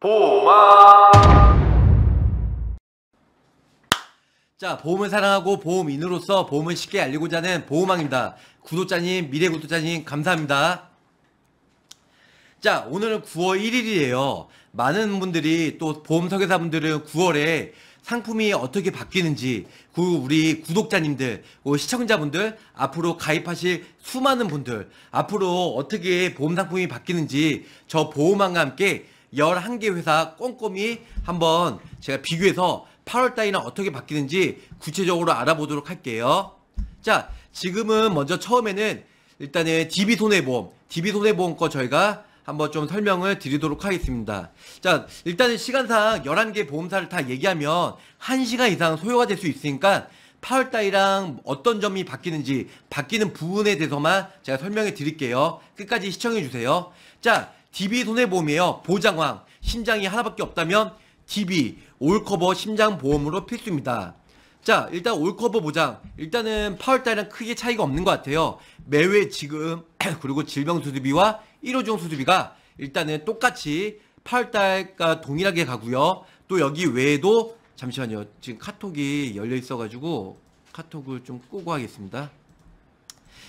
보마 자 보험을 사랑하고 보험인으로서 보험을 쉽게 알리고자 하는 보험왕입니다 구독자님 미래 구독자님 감사합니다 자 오늘은 9월 1일이에요 많은 분들이 또 보험 설계사분들은 9월에 상품이 어떻게 바뀌는지 그리고 우리 구독자님들 그 시청자분들 앞으로 가입하실 수많은 분들 앞으로 어떻게 보험 상품이 바뀌는지 저 보험왕과 함께 11개 회사 꼼꼼히 한번 제가 비교해서 8월 달이나 어떻게 바뀌는지 구체적으로 알아보도록 할게요. 자, 지금은 먼저 처음에는 일단은 DB손해보험, DB손해보험 거 저희가 한번 좀 설명을 드리도록 하겠습니다. 자, 일단은 시간상 11개 보험사를 다 얘기하면 1시간 이상 소요가 될 수 있으니까 8월 달이랑 어떤 점이 바뀌는지 바뀌는 부분에 대해서만 제가 설명해 드릴게요. 끝까지 시청해 주세요. 자, DB 손해보험이에요. 보장왕. 심장이 하나밖에 없다면 DB 올커버 심장 보험으로 필수입니다. 자, 일단 올커버 보장. 일단은 8월달이랑 크게 차이가 없는 것 같아요. 매회 지금 그리고 질병 수수비와 1호종 수수비가 일단은 똑같이 8월달과 동일하게 가고요. 또 여기 외에도 잠시만요. 지금 카톡이 열려 있어가지고 카톡을 좀 끄고 하겠습니다.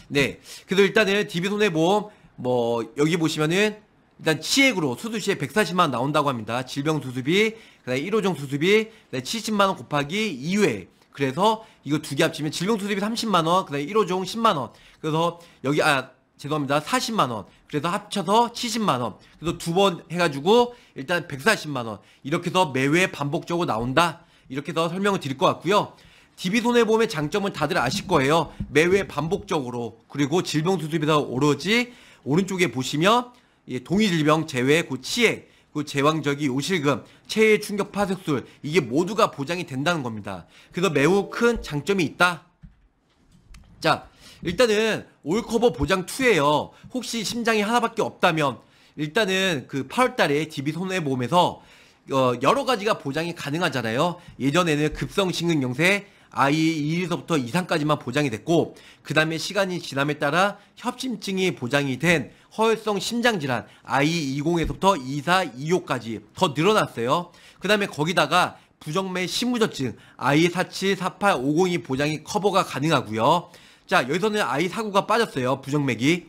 네. 그래서 일단은 DB손해보험 뭐 여기 보시면은 일단 치액으로 수술시에 140만원 나온다고 합니다. 질병 수습이그 다음에 1호종 수습이 그다음에 70만원 곱하기 2회. 그래서 이거 두 개 합치면 질병 수습이 30만원, 그 다음에 1호종 10만원. 그래서 여기, 아, 죄송합니다. 40만원. 그래서 합쳐서 70만원. 그래서 두 번 해가지고 일단 140만원. 이렇게 해서 매회 반복적으로 나온다. 이렇게 해서 설명을 드릴 것 같고요. DB손해보험의 장점은 다들 아실 거예요. 매회 반복적으로. 그리고 질병수습에서 오로지 오른쪽에 보시면 예, 동의질병 제외 그 치액 그 제왕적이 요실금, 체의 충격 파색술 이게 모두가 보장이 된다는 겁니다. 그래서 매우 큰 장점이 있다. 자, 일단은 올커버 보장 2예요. 혹시 심장이 하나밖에 없다면 일단은 그 8월 달에 DB 손해 보험에서 어, 여러 가지가 보장이 가능하잖아요. 예전에는 급성 심근경색, 아이 1에서부터 2상까지만 보장이 됐고 그 다음에 시간이 지남에 따라 협심증이 보장이 된 허혈성 심장질환 아이 20에서부터 24, 25까지 더 늘어났어요. 그 다음에 거기다가 부정맥 심무저증 I47, 48, 50이 보장이 커버가 가능하고요. 자 여기서는 I49가 빠졌어요. 부정맥이.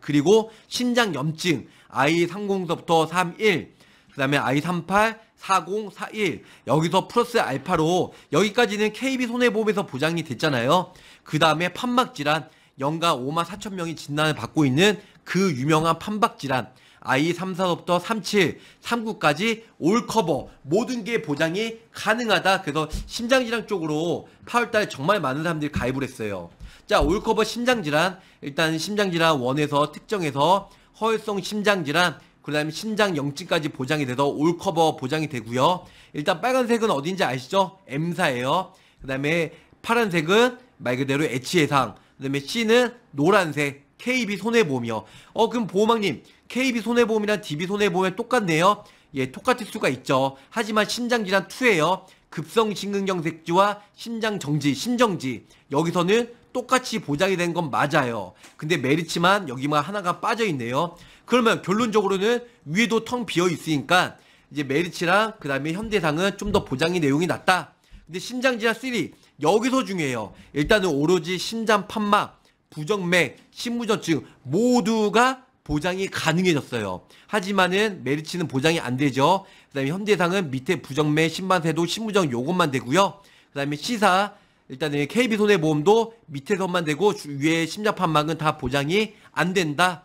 그리고 심장염증 I30서부터 31, 그 다음에 I38, 4041 여기서 플러스 알파로 여기까지는 KB 손해보험에서 보장이 됐잖아요. 그 다음에 판막질환 연가 5만 4천 명이 진단을 받고 있는 그 유명한 판박질환 I34부터 37, 39까지 올 커버 모든 게 보장이 가능하다. 그래서 심장질환 쪽으로 8월달 정말 많은 사람들이 가입을 했어요. 자, 올 커버 심장질환 일단 심장질환 원에서 특정해서 허혈성 심장질환 그다음에 신장 영지까지 보장이 돼서 올커버 보장이 되고요. 일단 빨간색은 어딘지 아시죠? M사예요. 그다음에 파란색은 말 그대로 H 예상. 그다음에 C는 노란색 KB 손해보험이요. 어 그럼 보호막님 KB 손해보험이랑 DB 손해보험이 똑같네요. 예, 똑같을 수가 있죠. 하지만 신장질환 2예요. 급성 심근경색지와 신장정지신정지 여기서는 똑같이 보장이 된 건 맞아요. 근데 메리치만 여기만 하나가 빠져 있네요. 그러면 결론적으로는 위에도 텅 비어 있으니까 이제 메리치랑그 다음에 현대상은 좀 더 보장이 내용이 낫다 근데 심장지환3 여기서 중요해요. 일단은 오로지 심장 판막, 부정맥, 심부전증 모두가 보장이 가능해졌어요. 하지만은 메리치는 보장이 안 되죠. 그다음에 현대상은 밑에 부정맥, 심반세도 심부정 요것만 되고요. 그다음에 시사 일단은 KB 손해보험도 밑에선만 되고 위에 심장판막은 다 보장이 안 된다.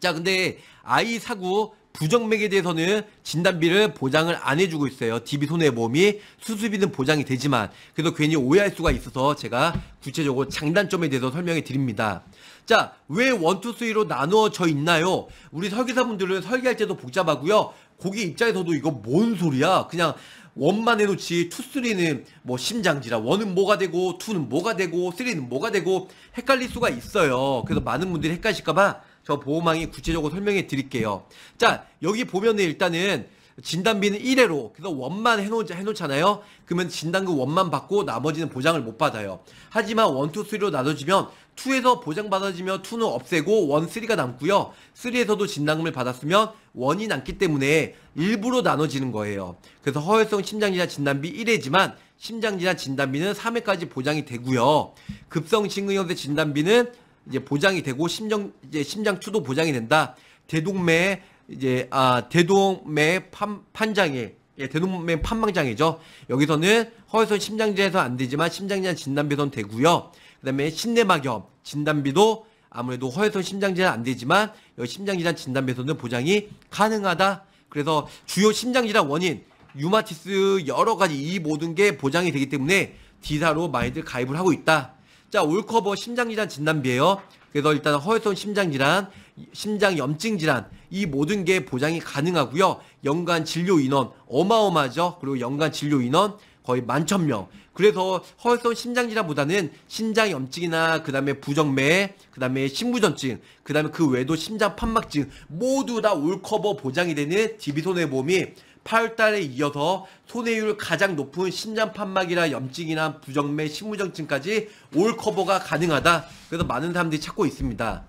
자, 근데 아이 사고 부정맥에 대해서는 진단비를 보장을 안 해주고 있어요. DB 손해보험이 수수비는 보장이 되지만 그래서 괜히 오해할 수가 있어서 제가 구체적으로 장단점에 대해서 설명해 드립니다. 자, 왜 1, 2, 3로 나누어져 있나요? 우리 설계사분들은 설계할 때도 복잡하고요. 고기 입장에서도 이거 뭔 소리야? 그냥 원만 해놓지 투, 3는뭐 심장지라 원은 뭐가 되고 투는 뭐가 되고 3는 뭐가 되고 헷갈릴 수가 있어요. 그래서 많은 분들이 헷갈릴까봐 저 보호망이 구체적으로 설명해 드릴게요. 자 여기 보면은 일단은 진단비는 1회로 그래서 원만 해놓, 해놓잖아요 그러면 진단금 원만 받고 나머지는 보장을 못 받아요 하지만 원투 3로 나눠지면 투에서 보장받아지면 투는 없애고 원3가 남고요 3에서도 진단금을 받았으면 원이 남기 때문에 일부로 나눠지는 거예요. 그래서 허혈성 심장질환 진단비 1회지만 심장질환 진단비는 3회까지 보장이 되고요. 급성 심근경색 진단비는 이제 보장이 되고 심장 이제 심장 추도 보장이 된다. 대동맥 이제 아 대동맥 판, 판장일 예, 대동맥 판망장애죠 여기서는 허혈성 심장질환에서 안 되지만 심장질환 진단비선 되고요. 그다음에 심내막염 진단비도 아무래도 허혈성 심장질환 안 되지만 심장질환 진단비에서는 보장이 가능하다. 그래서 주요 심장질환 원인, 유마티스 여러 가지 이 모든 게 보장이 되기 때문에 디사로 많이들 가입을 하고 있다. 자, 올커버 심장질환 진단비예요. 그래서 일단 허혈성 심장질환, 심장염증질환 이 모든 게 보장이 가능하고요. 연간 진료 인원 어마어마하죠. 그리고 연간 진료 인원 거의 만 천 명. 그래서 허혈성 심장질환보다는 심장염증이나 그다음에 부정맥, 그다음에 심부전증, 그다음에 그 외에도 심장 판막증 모두 다 올커버 보장이 되는 DB 손해보험이 8월달에 이어서 손해율 가장 높은 심장판막이나 염증이나 부정맥, 심부전증까지 올커버가 가능하다. 그래서 많은 사람들이 찾고 있습니다.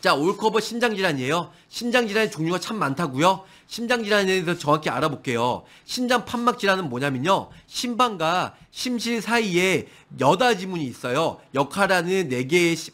자, 올커버 심장질환이에요심장질환의 종류가 참 많다고요. 심장 질환에 대해서 정확히 알아볼게요. 심장 판막 질환은 뭐냐면요. 심방과 심실 사이에 여다 지문이 있어요. 역할하는 4개의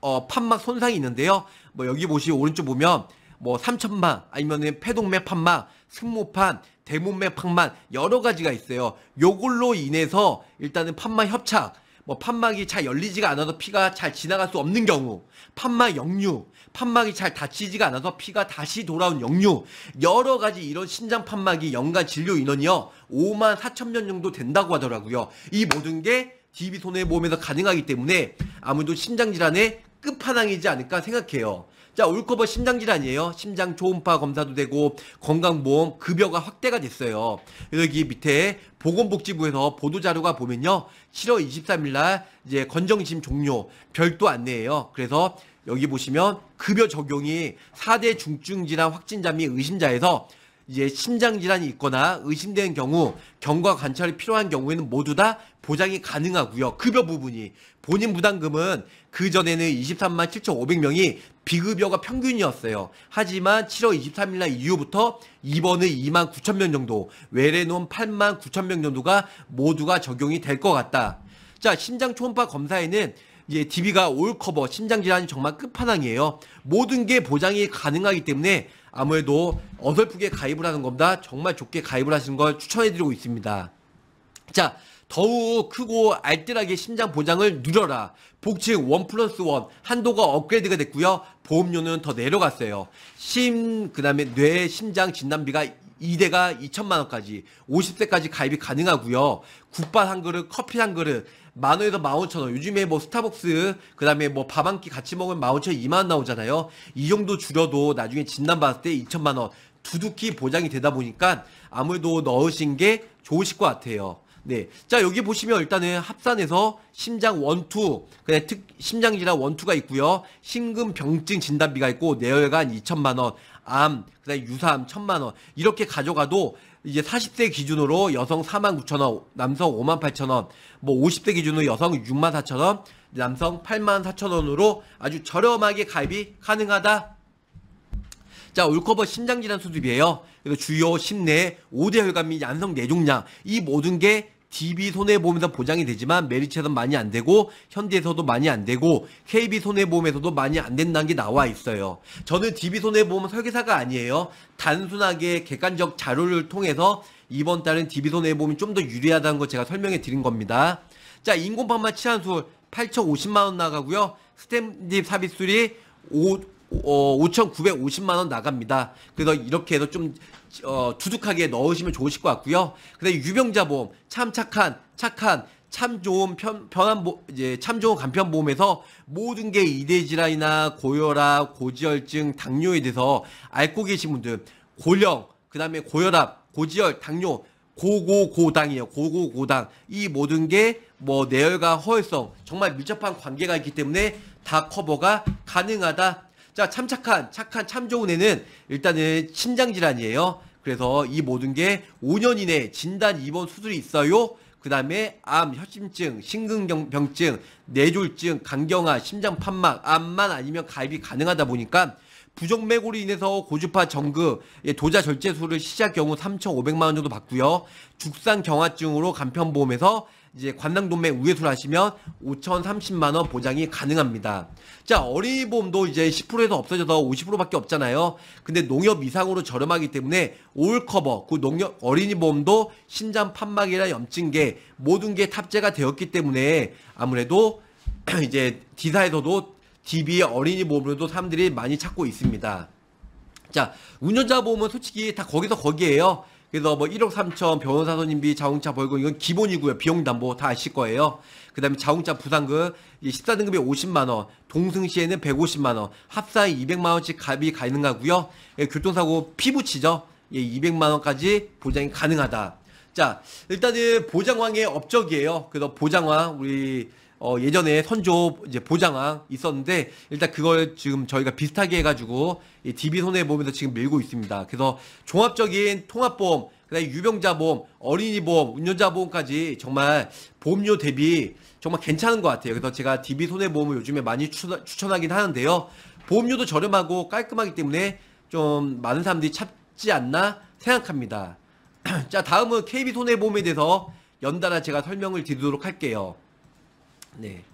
어, 판막 손상이 있는데요. 뭐 여기 보시 오른쪽 보면 뭐 삼천막 아니면은 폐동맥 판막, 승모판, 대문맥 판막 여러 가지가 있어요. 요걸로 인해서 일단은 판막 협착 뭐 판막이 잘 열리지가 않아서 피가 잘 지나갈 수 없는 경우, 판막 역류, 판막이 잘 닫히지가 않아서 피가 다시 돌아온 역류, 여러 가지 이런 신장 판막이 연간 진료 인원이요 5만 4천 명 정도 된다고 하더라고요. 이 모든 게 DB 손해보험에서 가능하기 때문에 아무래도 신장 질환의 끝판왕이지 않을까 생각해요. 자, 올커버 심장질환이에요. 심장 초음파 검사도 되고 건강보험 급여가 확대가 됐어요. 여기 밑에 보건복지부에서 보도자료가 보면요. 7월 23일 날 이제 건정심 종료 별도 안내예요. 그래서 여기 보시면 급여 적용이 4대 중증질환 확진자 및 의심자에서 이제 심장 질환이 있거나 의심되는 경우 경과 관찰이 필요한 경우에는 모두 다 보장이 가능하고요. 급여 부분이 본인 부담금은 그 전에는 23만 7,500명이 비급여가 평균이었어요. 하지만 7월 23일 날 이후부터 입원에 2만 9천 명 정도, 외래는 8만 9천 명 정도가 모두가 적용이 될 것 같다. 자, 심장 초음파 검사에는 이제 DB가 올커버, 심장질환이 정말 끝판왕이에요. 모든 게 보장이 가능하기 때문에 아무래도 어설프게 가입을 하는 겁니다. 정말 좋게 가입을 하시는 걸 추천해드리고 있습니다. 자, 더욱 크고 알뜰하게 심장 보장을 누려라. 복층 1 플러스 1 한도가 업그레이드가 됐고요. 보험료는 더 내려갔어요. 심, 그 다음에 뇌, 심장, 진단비가 2대가 2천만 원까지 50세까지 가입이 가능하고요. 국밥 한 그릇, 커피 한 그릇, 만 원에서 만 오천 원. 요즘에 뭐 스타벅스 그다음에 뭐 밥 한 끼 같이 먹으면 만 오천 이만 원 나오잖아요. 이 정도 줄여도 나중에 진단 받을 때 이천만 원 두둑히 보장이 되다 보니까 아무래도 넣으신 게 좋으실 것 같아요. 네. 자, 여기 보시면 일단은 합산해서 심장 원투, 그냥 특, 심장 질환 원투가 있고요. 심근 병증 진단비가 있고, 뇌혈관 2천만원, 암, 그다음 에 유사암 1천만원. 이렇게 가져가도 이제 40세 기준으로 여성 4만 9천 원, 남성 5만 8천 원, 뭐 50세 기준으로 여성 6만 4천 원, 남성 8만 4천 원으로 아주 저렴하게 가입이 가능하다. 자, 올커버 신장질환 수술이에요. 그래서 주요, 심내, 5대 혈관 및 양성 내종양, 네 이 모든 게 DB 손해보험에서 보장이 되지만 메리츠에서는 많이 안 되고 현대에서도 많이 안 되고 KB 손해보험에서도 많이 안 된다는 게 나와 있어요. 저는 DB 손해보험 설계사가 아니에요. 단순하게 객관적 자료를 통해서 이번 달은 DB 손해보험이 좀 더 유리하다는 걸 제가 설명해 드린 겁니다. 자, 인공판마 치환술 8,050만 원 나가고요. 스탠디 삽입술이 어, 5,950만 원 나갑니다. 그래서 이렇게 해서 좀 어, 두둑하게 넣으시면 좋으실 것 같고요. 그다 유병자 보험 참 착한 착한 참 좋은 편, 편한 보, 이제 참 좋은 간편 보험에서 모든 게 이대 질환이나 고혈압, 고지혈증, 당뇨에 대해서 앓고 계신 분들 고령, 그다음에 고혈압, 고지혈, 당뇨 고고고당이에요. 고고고당. 이 모든 게 뭐 내열과 허혈성 정말 밀접한 관계가 있기 때문에 다 커버가 가능하다 자, 참 착한, 착한, 참 좋은 애는 일단은 심장질환이에요. 그래서 이 모든 게 5년 이내 진단 입원 수술이 있어요. 그 다음에 암, 협심증, 심근경병증, 뇌졸증 간경화, 심장판막, 암만 아니면 가입이 가능하다 보니까 부정맥으로 인해서 고주파 정극 예, 도자 절제술을 시작 경우 3,500만 원 정도 받고요. 죽상경화증으로 간편보험에서 이제 관당동맹 우회수를 하시면 5,030만 원 보장이 가능합니다. 자, 어이보험도 이제 10%에서 없어져서 50%밖에 없잖아요. 근데 농협 이상으로 저렴하기 때문에 올커버, 그 농협 어린이 보험도 신장 판막이나 염증계 모든 게 탑재가 되었기 때문에 아무래도 이제 D사에서도 DB의 어린이 보험으로도 사람들이 많이 찾고 있습니다. 자, 운전자 보험은 솔직히 다 거기서 거기에요. 그래서 뭐 1억 3천 변호사 선임비 자동차 벌금 이건 기본이고요. 비용 담보 다 아실 거예요. 그다음에 자동차 부상금 14등급에 그 50만 원, 동승시에는 150만 원, 합사에 200만 원씩 갑이 가능하고요. 예, 교통사고 피부치죠. 예, 200만 원까지 보장이 가능하다. 자, 일단은 보장왕의 업적이에요. 그래서 보장왕 우리 어, 예전에 선조 이제 보장왕 있었는데 일단 그걸 지금 저희가 비슷하게 해가지고 이 DB 손해보험에서 지금 밀고 있습니다. 그래서 종합적인 통합보험, 그다음 유병자 보험, 어린이 보험, 운전자 보험까지 정말 보험료 대비 정말 괜찮은 것 같아요. 그래서 제가 DB 손해보험을 요즘에 많이 추, 추천하긴 하는데요. 보험료도 저렴하고 깔끔하기 때문에 좀 많은 사람들이 찾지 않나 생각합니다. 자 다음은 KB 손해보험에 대해서 연달아 제가 설명을 드리도록 할게요. 네.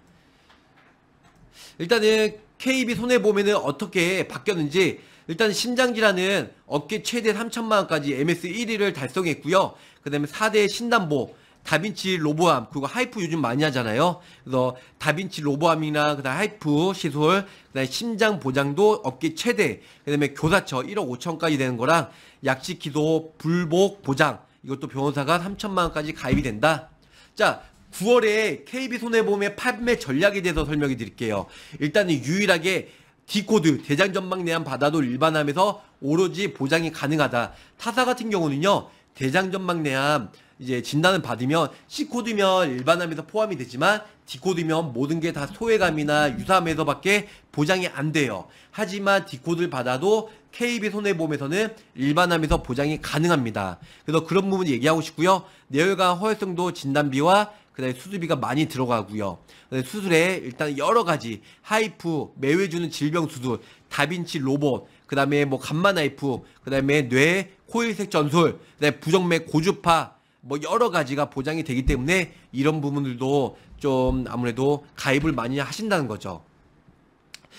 일단은 KB 손해보면은 어떻게 바뀌었는지 일단 심장질환은 어깨 최대 3천만 원까지 MS 1위를 달성했고요. 그 다음에 4대 신담보 다빈치 로보암 그리고 하이프 요즘 많이 하잖아요. 그래서 다빈치 로보암이나 그다음 하이프 시술, 그다음 에 심장 보장도 업계 최대, 그다음에 교사처 1억 5천까지 되는 거랑 약식 기도 불복 보장 이것도 변호사가 3천만 원까지 가입이 된다. 자, 9월에 KB 손해보험의 판매 전략에 대해서 설명해 드릴게요. 일단은 유일하게 d 코드 대장 전망 내한 받아도 일반하에서 오로지 보장이 가능하다. 타사 같은 경우는요. 대장 전망 내한 이제 진단을 받으면 C코드면 일반함에서 포함이 되지만 D코드면 모든 게 다 소외감이나 유사함에서밖에 보장이 안 돼요. 하지만 D코드를 받아도 KB 손해보험에서는 일반함에서 보장이 가능합니다. 그래서 그런 부분 얘기하고 싶고요. 내열과 허혈성도 진단비와 그다음에 수술비가 많이 들어가고요. 수술에 일단 여러 가지 하이프, 매외주는 질병 수술, 다빈치 로봇, 그다음에 뭐 감마 나이프, 그다음에 뇌 코일색 전술, 그다음에 부정맥 고주파 뭐 여러 가지가 보장이 되기 때문에 이런 부분들도 좀 아무래도 가입을 많이 하신다는 거죠.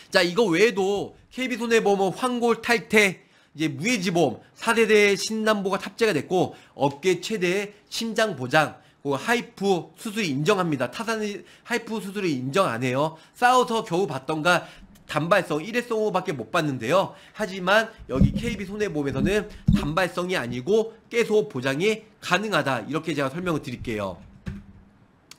자, 이거 외에도 KB손해보험 뭐 환골 탈퇴 이제 무해지보험 4대대 신남보가 탑재가 됐고 업계 최대의 심장 보장 그 하이프 수술 인정합니다. 타산이 하이프 수술을 인정 안 해요. 싸워서 겨우 봤던가 단발성 1회성호밖에 못 봤는데요. 하지만 여기 KB 손해보험에서는 단발성이 아니고 깨소 보장이 가능하다. 이렇게 제가 설명을 드릴게요.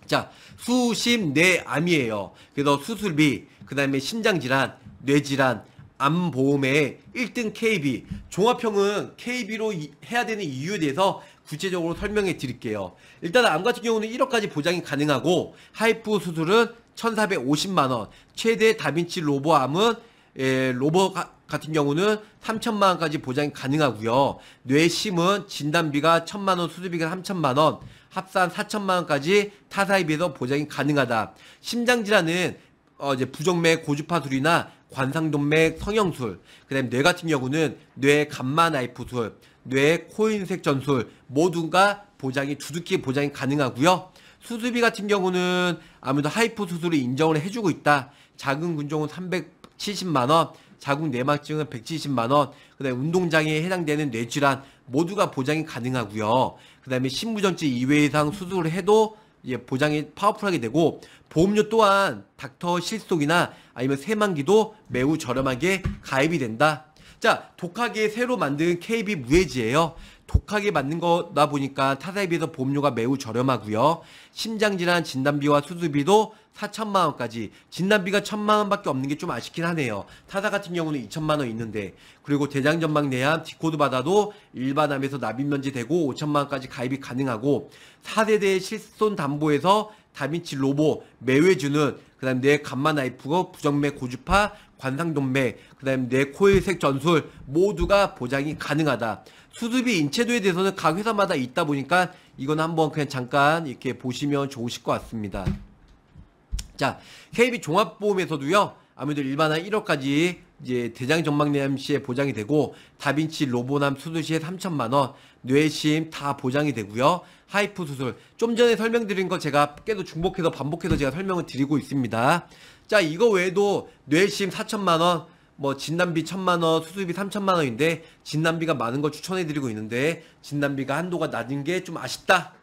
자, 수심 내암이에요. 그래서 수술비, 그 다음에 심장질환, 뇌질환, 암보험의 1등 KB, 종합형은 KB로 해야 되는 이유에 대해서 구체적으로 설명해 드릴게요. 일단 암 같은 경우는 1억까지 보장이 가능하고 하이프 수술은 1,450만원, 최대 다빈치 로보암은 예, 로보 같은 경우는 3천만 원까지 보장이 가능하고요. 뇌심은 진단비가 1천만 원, 수술비가 3천만 원, 합산 4천만 원까지 타사에 비해서 보장이 가능하다. 심장 질환은 어, 이제 부정맥 고주파술이나 관상동맥 성형술, 그다음 뇌 같은 경우는 뇌 감마 나이프술, 뇌, 코인색 전술 모두가 보장이 두둑히 보장이 가능하고요. 수술비 같은 경우는 아무래도 하이포 수술을 인정을 해주고 있다. 작은 군종은 370만 원, 자궁 내막증은 170만 원, 그다음에 운동 장애에 해당되는 뇌질환 모두가 보장이 가능하고요. 그다음에 심부전증 이외 이상 수술을 해도 예, 보장이 파워풀하게 되고 보험료 또한 닥터 실속이나 아니면 세만기도 매우 저렴하게 가입이 된다. 자, 독하게 새로 만든 KB 무해지예요. 독하게 만든 거다 보니까 타사에 비해서 보험료가 매우 저렴하고요. 심장질환 진단비와 수술비도 4천만 원까지 진단비가 천만 원밖에 없는 게 좀 아쉽긴 하네요. 타사 같은 경우는 2천만 원 있는데 그리고 대장 전망 내암 디코드 받아도 일반암에서 납입 면제되고 5천만 원까지 가입이 가능하고 4세대 실손 담보에서 다빈치 로봇 매외주는 그다음 뇌 감마 나이프고 부정맥 고주파 관상동맥, 그다음 에 뇌코일색 전술 모두가 보장이 가능하다. 수술비 인체도에 대해서는 각 회사마다 있다 보니까 이건 한번 그냥 잠깐 이렇게 보시면 좋으실 것 같습니다. 자, KB 종합보험에서도요. 아무래도 일반화 1억까지 이제 대장 정막내암 시에 보장이 되고 다빈치 로보남 수술 시에 3천만 원, 뇌심 다 보장이 되고요. 하이프 수술 좀 전에 설명드린 거 제가 계속 중복해서 반복해서 제가 설명을 드리고 있습니다. 자, 이거 외에도 뇌심 4천만 원, 뭐 진단비 1천만 원, 수수비 3천만 원인데 진단비가 많은 걸 추천해 드리고 있는데 진단비가 한도가 낮은 게 좀 아쉽다.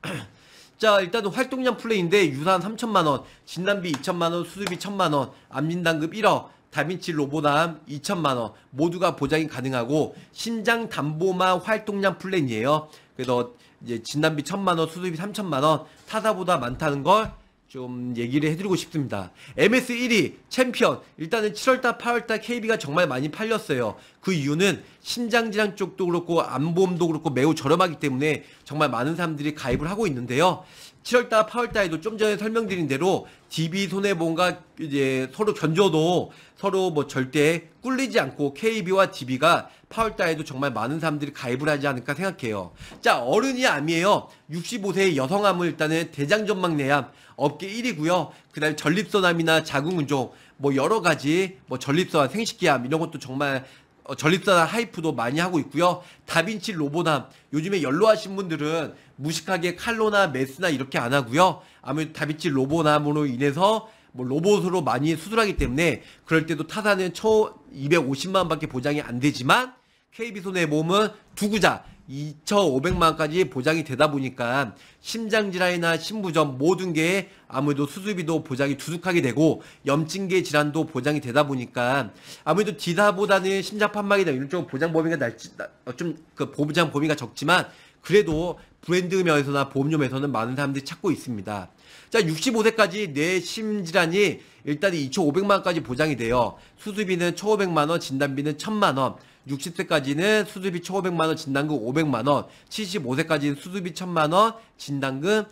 자, 일단은 활동량 플레이인데 유산 3천만 원, 진단비 2천만 원, 수수비 1천만 원, 암진 당급 1억, 다빈치 로보담 2천만 원 모두가 보장이 가능하고 심장 담보만 활동량 플랜이에요. 그래서 이제 진단비 1천만 원, 수수비 3천만 원 타다보다 많다는 걸좀 얘기를 해드리고 싶습니다. MS 1위 챔피언 일단은 7월달 8월달 KB가 정말 많이 팔렸어요. 그 이유는 심장질환 쪽도 그렇고 암보험도 그렇고 매우 저렴하기 때문에 정말 많은 사람들이 가입을 하고 있는데요. 7월달, 8월달에도 좀 전에 설명드린 대로 DB 손해보험과 이제 서로 견줘도 서로 뭐 절대 꿀리지 않고 KB와 DB가 8월달에도 정말 많은 사람들이 가입을 하지 않을까 생각해요. 자, 어른이 암이에요. 65세의 여성암을 일단은 대장전망내암 업계 1위고요. 그 다음에 전립선암이나 자궁운종, 뭐 여러 가지 뭐 전립선, 생식기암 이런 것도 정말 어, 전립선암 하이프도 많이 하고 있고요. 다빈치 로보담 요즘에 연로하신 분들은 무식하게 칼로나 메스나 이렇게 안 하고요. 아무래도 다빈치 로보담으로 인해서 뭐 로봇으로 많이 수술하기 때문에 그럴 때도 타사는 초 250만 밖에 보장이 안 되지만 KB손해보험은 두구자 2,500만 까지 보장이 되다 보니까 심장질환이나 심부전 모든 게 아무래도 수술비도 보장이 두둑하게 되고 염증계 질환도 보장이 되다 보니까 아무래도 디다보다는 심장판막이나 이런 쪽 보장 범위가 날지 어, 좀그 보장 범위가 적지만 그래도 브랜드면에서나 보험료에서는 많은 사람들이 찾고 있습니다. 자, 65세까지 내 심질환이 일단 2,500만 까지 보장이 돼요. 수술비는 1,500만 원, 진단비는 1,000만 원. 60세까지는 수수비 1,500만 원, 진단금 500만 원, 75세까지는 수수비 1,000만 원, 진단금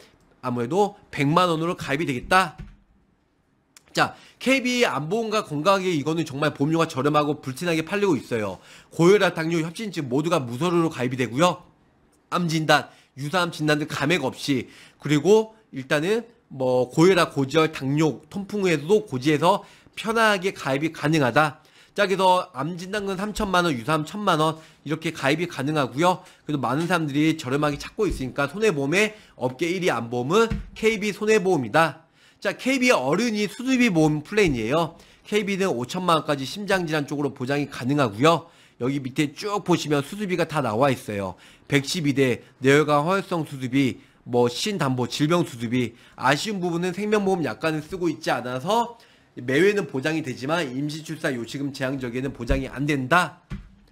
아무래도 100만 원으로 가입이 되겠다. 자, KB 안보험과 건강하게 이거는 정말 보험료가 저렴하고 불티나게 팔리고 있어요. 고혈압, 당뇨, 협신증 모두가 무서료로 가입이 되고요. 암 진단, 유사암 진단 등 감액 없이 그리고 일단은 뭐 고혈압, 고지혈, 당뇨, 통풍에도 서 고지해서 편하게 가입이 가능하다. 짝에서 암진단금 3천만원, 유사암 1천만원 이렇게 가입이 가능하고요. 그래도 많은 사람들이 저렴하게 찾고 있으니까 손해보험의 업계 1위 암보험은 KB 손해보험이다. 자, KB 어른이 수술비 보험 플랜이에요. KB는 5천만원까지 심장질환 쪽으로 보장이 가능하고요. 여기 밑에 쭉 보시면 수술비가 다 나와 있어요. 112대 뇌혈관 허혈성 수술비, 뭐 신담보 질병 수술비, 아쉬운 부분은 생명보험 약관을 쓰고 있지 않아서 매회는 보장이 되지만 임시출사 요식금 제한적에는 보장이 안 된다.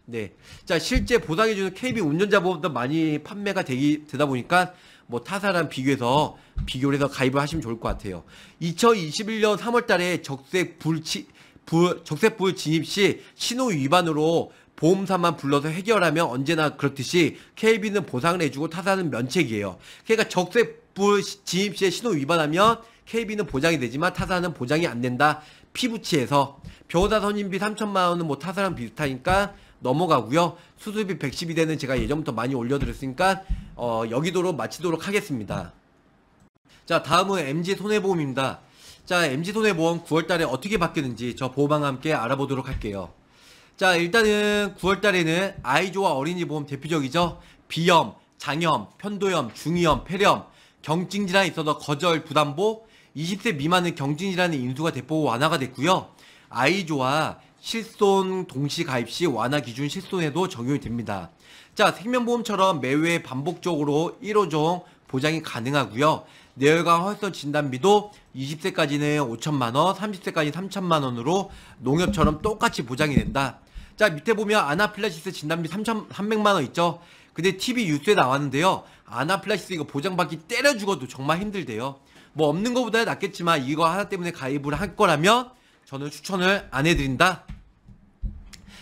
네. 자, 실제 보상해주는 KB 운전자 보험도 많이 판매가 되기, 되다 보니까 뭐 타사랑 비교해서, 비교를 해서 가입을 하시면 좋을 것 같아요. 2021년 3월 달에 적세 불치, 부, 적세불 진입 시 신호 위반으로 보험사만 불러서 해결하면 언제나 그렇듯이 KB는 보상을 해주고 타사는 면책이에요. 그러니까 적세불 진입 시에 신호 위반하면 KB는 보장이 되지만 타사는 보장이 안 된다. 피부치에서 변호사 선임비 3천만 원은 뭐 타사랑 비슷하니까 넘어가고요. 수술비 112대는 제가 예전부터 많이 올려드렸으니까 어, 여기도로 마치도록 하겠습니다. 자 다음은 MG 손해보험입니다. 자 MG 손해보험 9월달에 어떻게 바뀌는지 저보호방과 함께 알아보도록 할게요. 자 일단은 9월달에는 아이조와 어린이 보험 대표적이죠. 비염, 장염, 편도염, 중이염, 폐렴, 경증 질환이 있어서 거절, 부담보, 20세 미만의 경진이라는 인수가 대폭 완화가 됐고요. 아이조와 실손 동시 가입 시 완화 기준 실손에도 적용이 됩니다. 자, 생명보험처럼 매회 반복적으로 1호종 보장이 가능하고요. 뇌혈관 활성 진단비도 20세까지는 5천만 원, 30세까지 3천만 원으로 농협처럼 똑같이 보장이 된다. 자, 밑에 보면 아나플라시스 진단비 3 300만 원 있죠. 근데 TV 뉴스에 나왔는데요. 아나플라시스 이거 보장받기 때려 죽어도 정말 힘들대요. 뭐 없는 것보다 낫겠지만 이거 하나 때문에 가입을 할 거라면 저는 추천을 안 해드린다.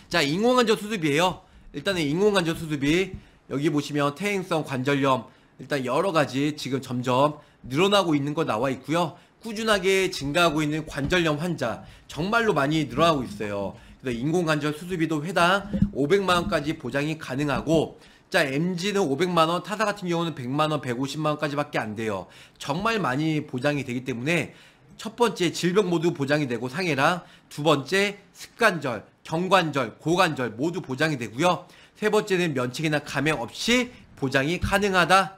자, 인공관절 수술비에요 일단은 인공관절 수술비 여기 보시면 퇴행성 관절염 일단 여러 가지 지금 점점 늘어나고 있는 거 나와 있고요. 꾸준하게 증가하고 있는 관절염 환자 정말로 많이 늘어나고 있어요. 그래서 인공관절 수술비도 회당 500만 원까지 보장이 가능하고 자, MG는 500만원, 타사 같은 경우는 100만원, 150만원까지밖에 안 돼요. 정말 많이 보장이 되기 때문에 첫 번째 질병 모두 보장이 되고 상해랑 두 번째 습관절, 경관절, 고관절 모두 보장이 되고요. 세 번째는 면책이나 감염 없이 보장이 가능하다.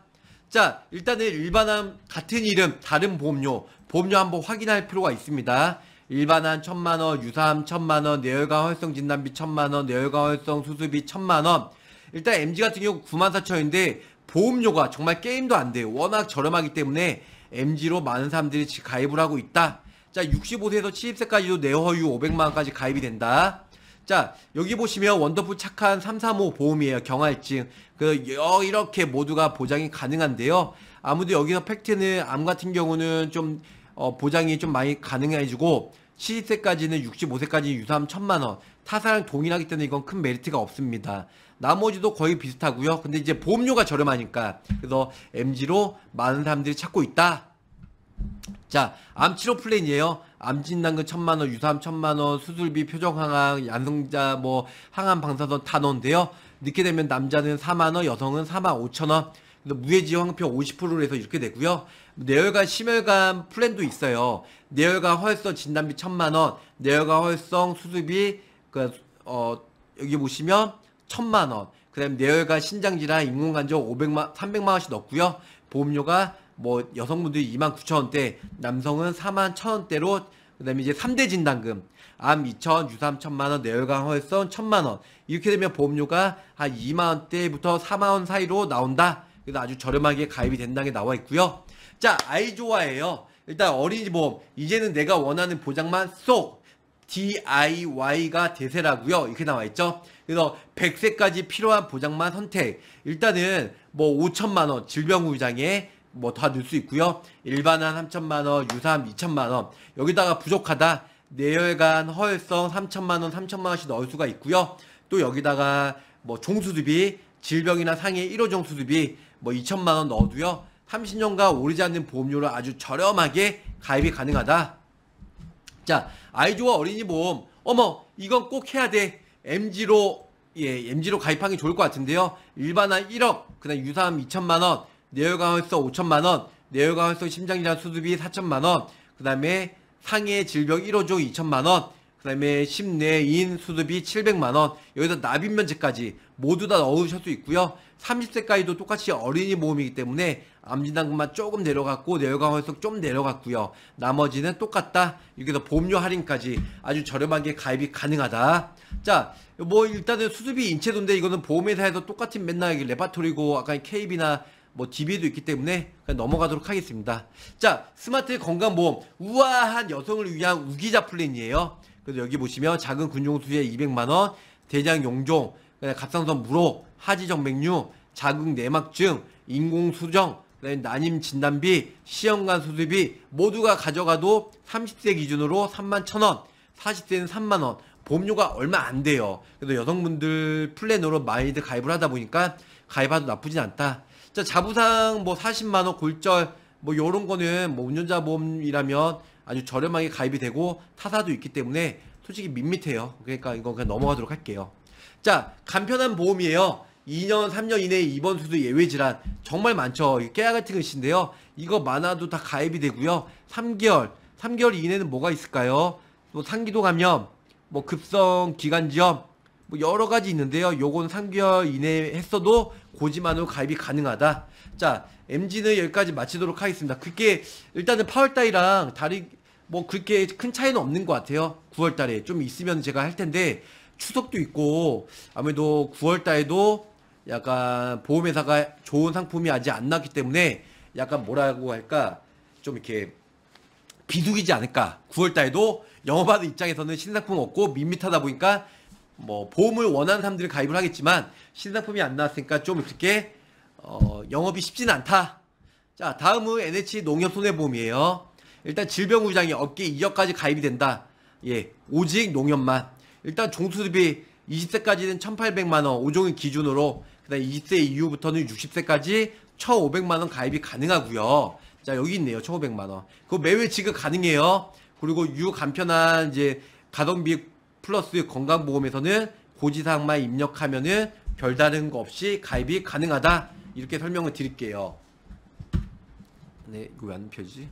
자, 일단은 일반암 같은 이름, 다른 보험료, 보험료 한번 확인할 필요가 있습니다. 일반암 천만원, 유사암 천만원, 뇌혈관 활성 진단비 천만원, 뇌혈관 활성 수술비 천만원, 일단 MG 같은 경우 94,000원인데 보험료가 정말 게임도 안 돼요. 워낙 저렴하기 때문에 MG로 많은 사람들이 가입을 하고 있다. 자, 65세에서 70세까지도 내허유 500만원까지 가입이 된다. 자, 여기 보시면 원더풀 착한 335 보험이에요. 경화증. 그, 이렇게 모두가 보장이 가능한데요. 아무도 여기서 팩트는 암 같은 경우는 좀, 어, 보장이 좀 많이 가능해지고, 70세까지는 65세까지 유사함 1000만원. 타사랑 동일하기 때문에 이건 큰 메리트가 없습니다. 나머지도 거의 비슷하고요. 근데 이제 보험료가 저렴하니까 그래서 MG로 많은 사람들이 찾고 있다. 자, 암치료 플랜이에요. 암진단금 천만 원, 유사암 천만 원, 수술비, 표정 항암, 양성자 뭐 항암 방사선 단원인데요. 늦게 되면 남자는 4만 원, 여성은 4만 5천 원. 무해지 황표 50%로 해서 이렇게 되고요. 뇌혈관 심혈관 플랜도 있어요. 뇌혈관 허혈성 진단비 천만 원, 뇌혈관 허혈성 수술비 그어 그러니까, 여기 보시면 천만 원. 그다음 내열과 신장질환 인공관절 500만 300만 원씩 넣고요. 보험료가 뭐 여성분들이 2만 9천 원대, 남성은 4만 1천 원대로 그다음에 이제 3대 진단금, 암 2천, 유삼 1천만 원, 내열관 허혈성 1천만 원. 이렇게 되면 보험료가 한 2만 원대부터 4만 원 사이로 나온다. 그래서 아주 저렴하게 가입이 된다는 게 나와 있고요. 자, 아이조아예요. 일단 어린이보험 이제는 내가 원하는 보장만 쏙 DIY가 대세라고요. 이렇게 나와 있죠. 그래서 100세까지 필요한 보장만 선택. 일단은 뭐 5천만 원 질병 후유장애 뭐다 넣을 수 있고요. 일반한 3천만 원, 유사함 2천만 원. 여기다가 부족하다. 내혈관 허혈성 3천만 원, 3천만 원씩 넣을 수가 있고요. 또 여기다가 뭐 종수수비, 질병이나 상해 1호 종수수비 뭐 2천만 원 넣어도요. 30년간 오르지 않는 보험료를 아주 저렴하게 가입이 가능하다. 자, 아이조와 어린이 보험. 어머, 이건 꼭 해야 돼. MG로, 예, MG로 가입하기 좋을 것 같은데요. 일반화 1억, 그 다음 유사함 2천만원, 내열강화서 5천만원, 내열강화서 심장질환 수술비 4천만원, 그 다음에 상해 질병 1호조 2천만원, 그 다음에 심내인 수술비 700만원, 여기서 납입면제까지 모두 다 넣으실 수 있고요. 30세까지도 똑같이 어린이 보험이기 때문에 암진단금만 조금 내려갔고 내열강화성 좀 내려갔고요. 나머지는 똑같다. 여기서 보험료 할인까지 아주 저렴한게 가입이 가능하다. 자, 뭐 일단은 수수비 인체돈데 이거는 보험회사에서 똑같은 맨날 레파토리고 아까 KB나 뭐 DB도 있기 때문에 그냥 넘어가도록 하겠습니다. 자, 스마트 건강보험 우아한 여성을 위한 우기자 플랜이에요. 그래서 여기 보시면 작은 군용수에 200만 원, 대장 용종, 갑상선 무로 하지정맥류, 자극내막증, 인공수정, 난임 진단비, 시험관 수술비 모두가 가져가도 30세 기준으로 3만 1천원, 40세는 3만원, 보험료가 얼마 안 돼요. 그래서 여성분들 플랜으로 많이들 가입을 하다 보니까 가입하도 나쁘진 않다. 자, 자부상 뭐 40만원 골절 뭐 요런 거는 뭐 운전자 보험이라면 아주 저렴하게 가입이 되고 타사도 있기 때문에 솔직히 밋밋해요. 그러니까 이건 그냥 넘어가도록 할게요. 자, 간편한 보험이에요. 2년, 3년 이내에 입원 수도 예외 질환 정말 많죠. 깨야 같은 것인데요. 이거 많아도 다 가입이 되고요. 3개월, 3개월 이내는 뭐가 있을까요? 또 상기도 감염, 뭐 급성 기관지염, 뭐 여러 가지 있는데요. 요건 3개월 이내에 했어도 고지만으로 가입이 가능하다. 자, MG는 여기까지 마치도록 하겠습니다. 그게 일단은 8월달이랑 다리 뭐 그렇게 큰 차이는 없는 것 같아요. 9월달에 좀 있으면 제가 할 텐데 추석도 있고 아무래도 9월달에도 약간 보험회사가 좋은 상품이 아직 안 나왔기 때문에 약간 뭐라고 할까 좀 이렇게 비숙기지 않을까 9월달에도 영업하는 입장에서는 신상품 없고 밋밋하다 보니까 뭐 보험을 원하는 사람들이 가입을 하겠지만 신상품이 안 나왔으니까 좀 이렇게 어, 영업이 쉽지는 않다 자 다음은 NH 농협 손해보험이에요 일단 질병구장이 업계 2억까지 가입이 된다 예 오직 농협만 일단 종수수비 20세까지는 1800만원 5종일 기준으로 그다음 2세 이후부터는 60세까지 1,500만 원 가입이 가능하고요. 자 여기 있네요. 1,500만 원. 그거 매회 지급 가능해요. 그리고 유간편한 이제 가동비 플러스 건강보험에서는 고지사항만 입력하면은 별다른 거 없이 가입이 가능하다 이렇게 설명을 드릴게요. 네 이거 왜 안펴지네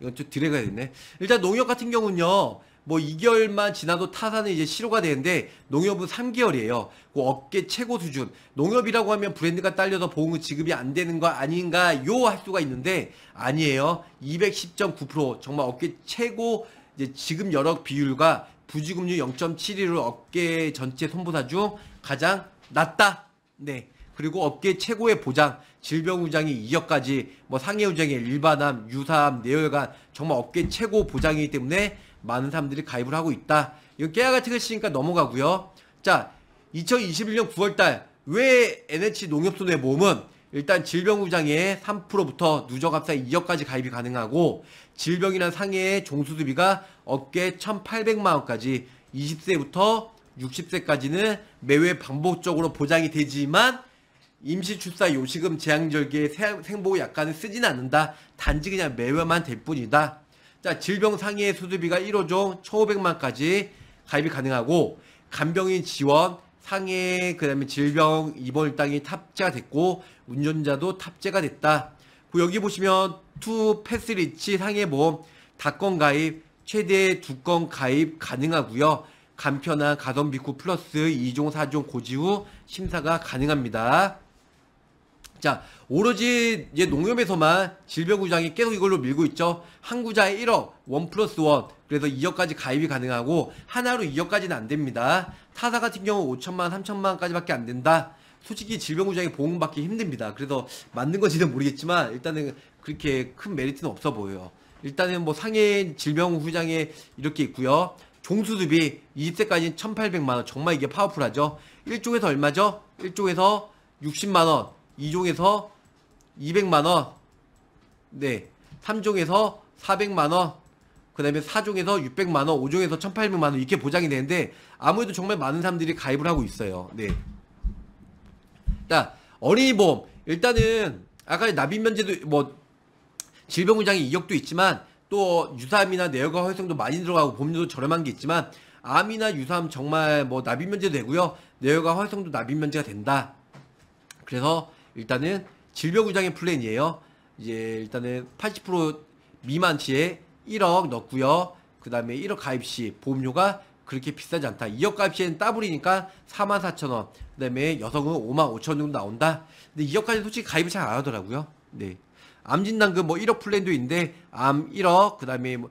이건 좀 드래그가 됐네. 일단 농협 같은 경우는요. 뭐 2개월만 지나도 타산은 이제 실효가 되는데 농협은 3개월이에요. 그 업계 최고 수준. 농협이라고 하면 브랜드가 딸려서 보험금 지급이 안 되는 거 아닌가요? 할 수가 있는데 아니에요. 210.9% 정말 업계 최고 이제 지금여러 비율과 부지급률 0.71로 업계 전체 손보사 중 가장 낮다. 네. 그리고 업계 최고의 보장, 질병우장이 2억까지, 뭐 상해우장의 일반암, 유사암, 내혈관 정말 업계 최고 보장이기 때문에 많은 사람들이 가입을 하고 있다. 이거 깨알 같이글씨니까 넘어가고요. 자, 2021년 9월달 왜 NH 농협손해 보험은 일단 질병구장의 3%부터 누적합사 2억까지 가입이 가능하고 질병이나 상해의 종수수비가 어깨 1,800만 원까지 20세부터 60세까지는 매회 반복적으로 보장이 되지만 임시 출사 요식금 재앙절기에생보약간을쓰지는 않는다. 단지 그냥 매회만 될 뿐이다. 자, 질병 상해 수술비가 1호종 1,500만까지 가입이 가능하고 간병인 지원 상해 그다음에 질병 입원 땅이 탑재가 됐고 운전자도 탑재가 됐다. 그 여기 보시면 투 패스리치 상해 보험 다건 가입 최대 두 건 가입 가능하고요. 간편한 가성비쿠 플러스 2종 4종 고지 후 심사가 가능합니다. 자 오로지 이제 농협에서만 질병구장이 계속 이걸로 밀고 있죠 한 구자에 1억 1 플러스 1 그래서 2억까지 가입이 가능하고 하나로 2억까지는 안됩니다 타사 같은 경우 5천만 3천만까지밖에 안된다 솔직히 질병구장이 보험받기 힘듭니다 그래서 맞는 건지는 모르겠지만 일단은 그렇게 큰 메리트는 없어 보여요 일단은 뭐 상해 질병구장에 이렇게 있고요 종수수비 20세까지는 1800만원 정말 이게 파워풀하죠 1조에서 얼마죠? 1조에서 60만원 2종에서 200만원 네 3종에서 400만원 그 다음에 4종에서 600만원 5종에서 1800만원 이렇게 보장이 되는데 아무래도 정말 많은 사람들이 가입을 하고 있어요 네. 자 어린이보험 일단은 아까 납입면제도 뭐 질병보장의 이격도 있지만 또 유사암이나 내혈과 활성도 많이 들어가고 보험료도 저렴한 게 있지만 암이나 유사암 정말 뭐 납입 면제 되고요. 내혈과 활성도 납입 면제가 된다. 그래서 일단은 질병구장의 플랜이에요. 이제 일단은 80% 미만치에 1억 넣고요. 그 다음에 1억 가입시 보험료가 그렇게 비싸지 않다. 2억 가입시에는 따블이니까 4 4 0 0원그 다음에 여성은 5 5 0 0원 정도 나온다. 근데 2억까지 솔직히 가입을 잘 안 하더라고요. 네. 암 진단금 뭐 1억 플랜도 있는데 암 1억 뭐 그 다음에 뭐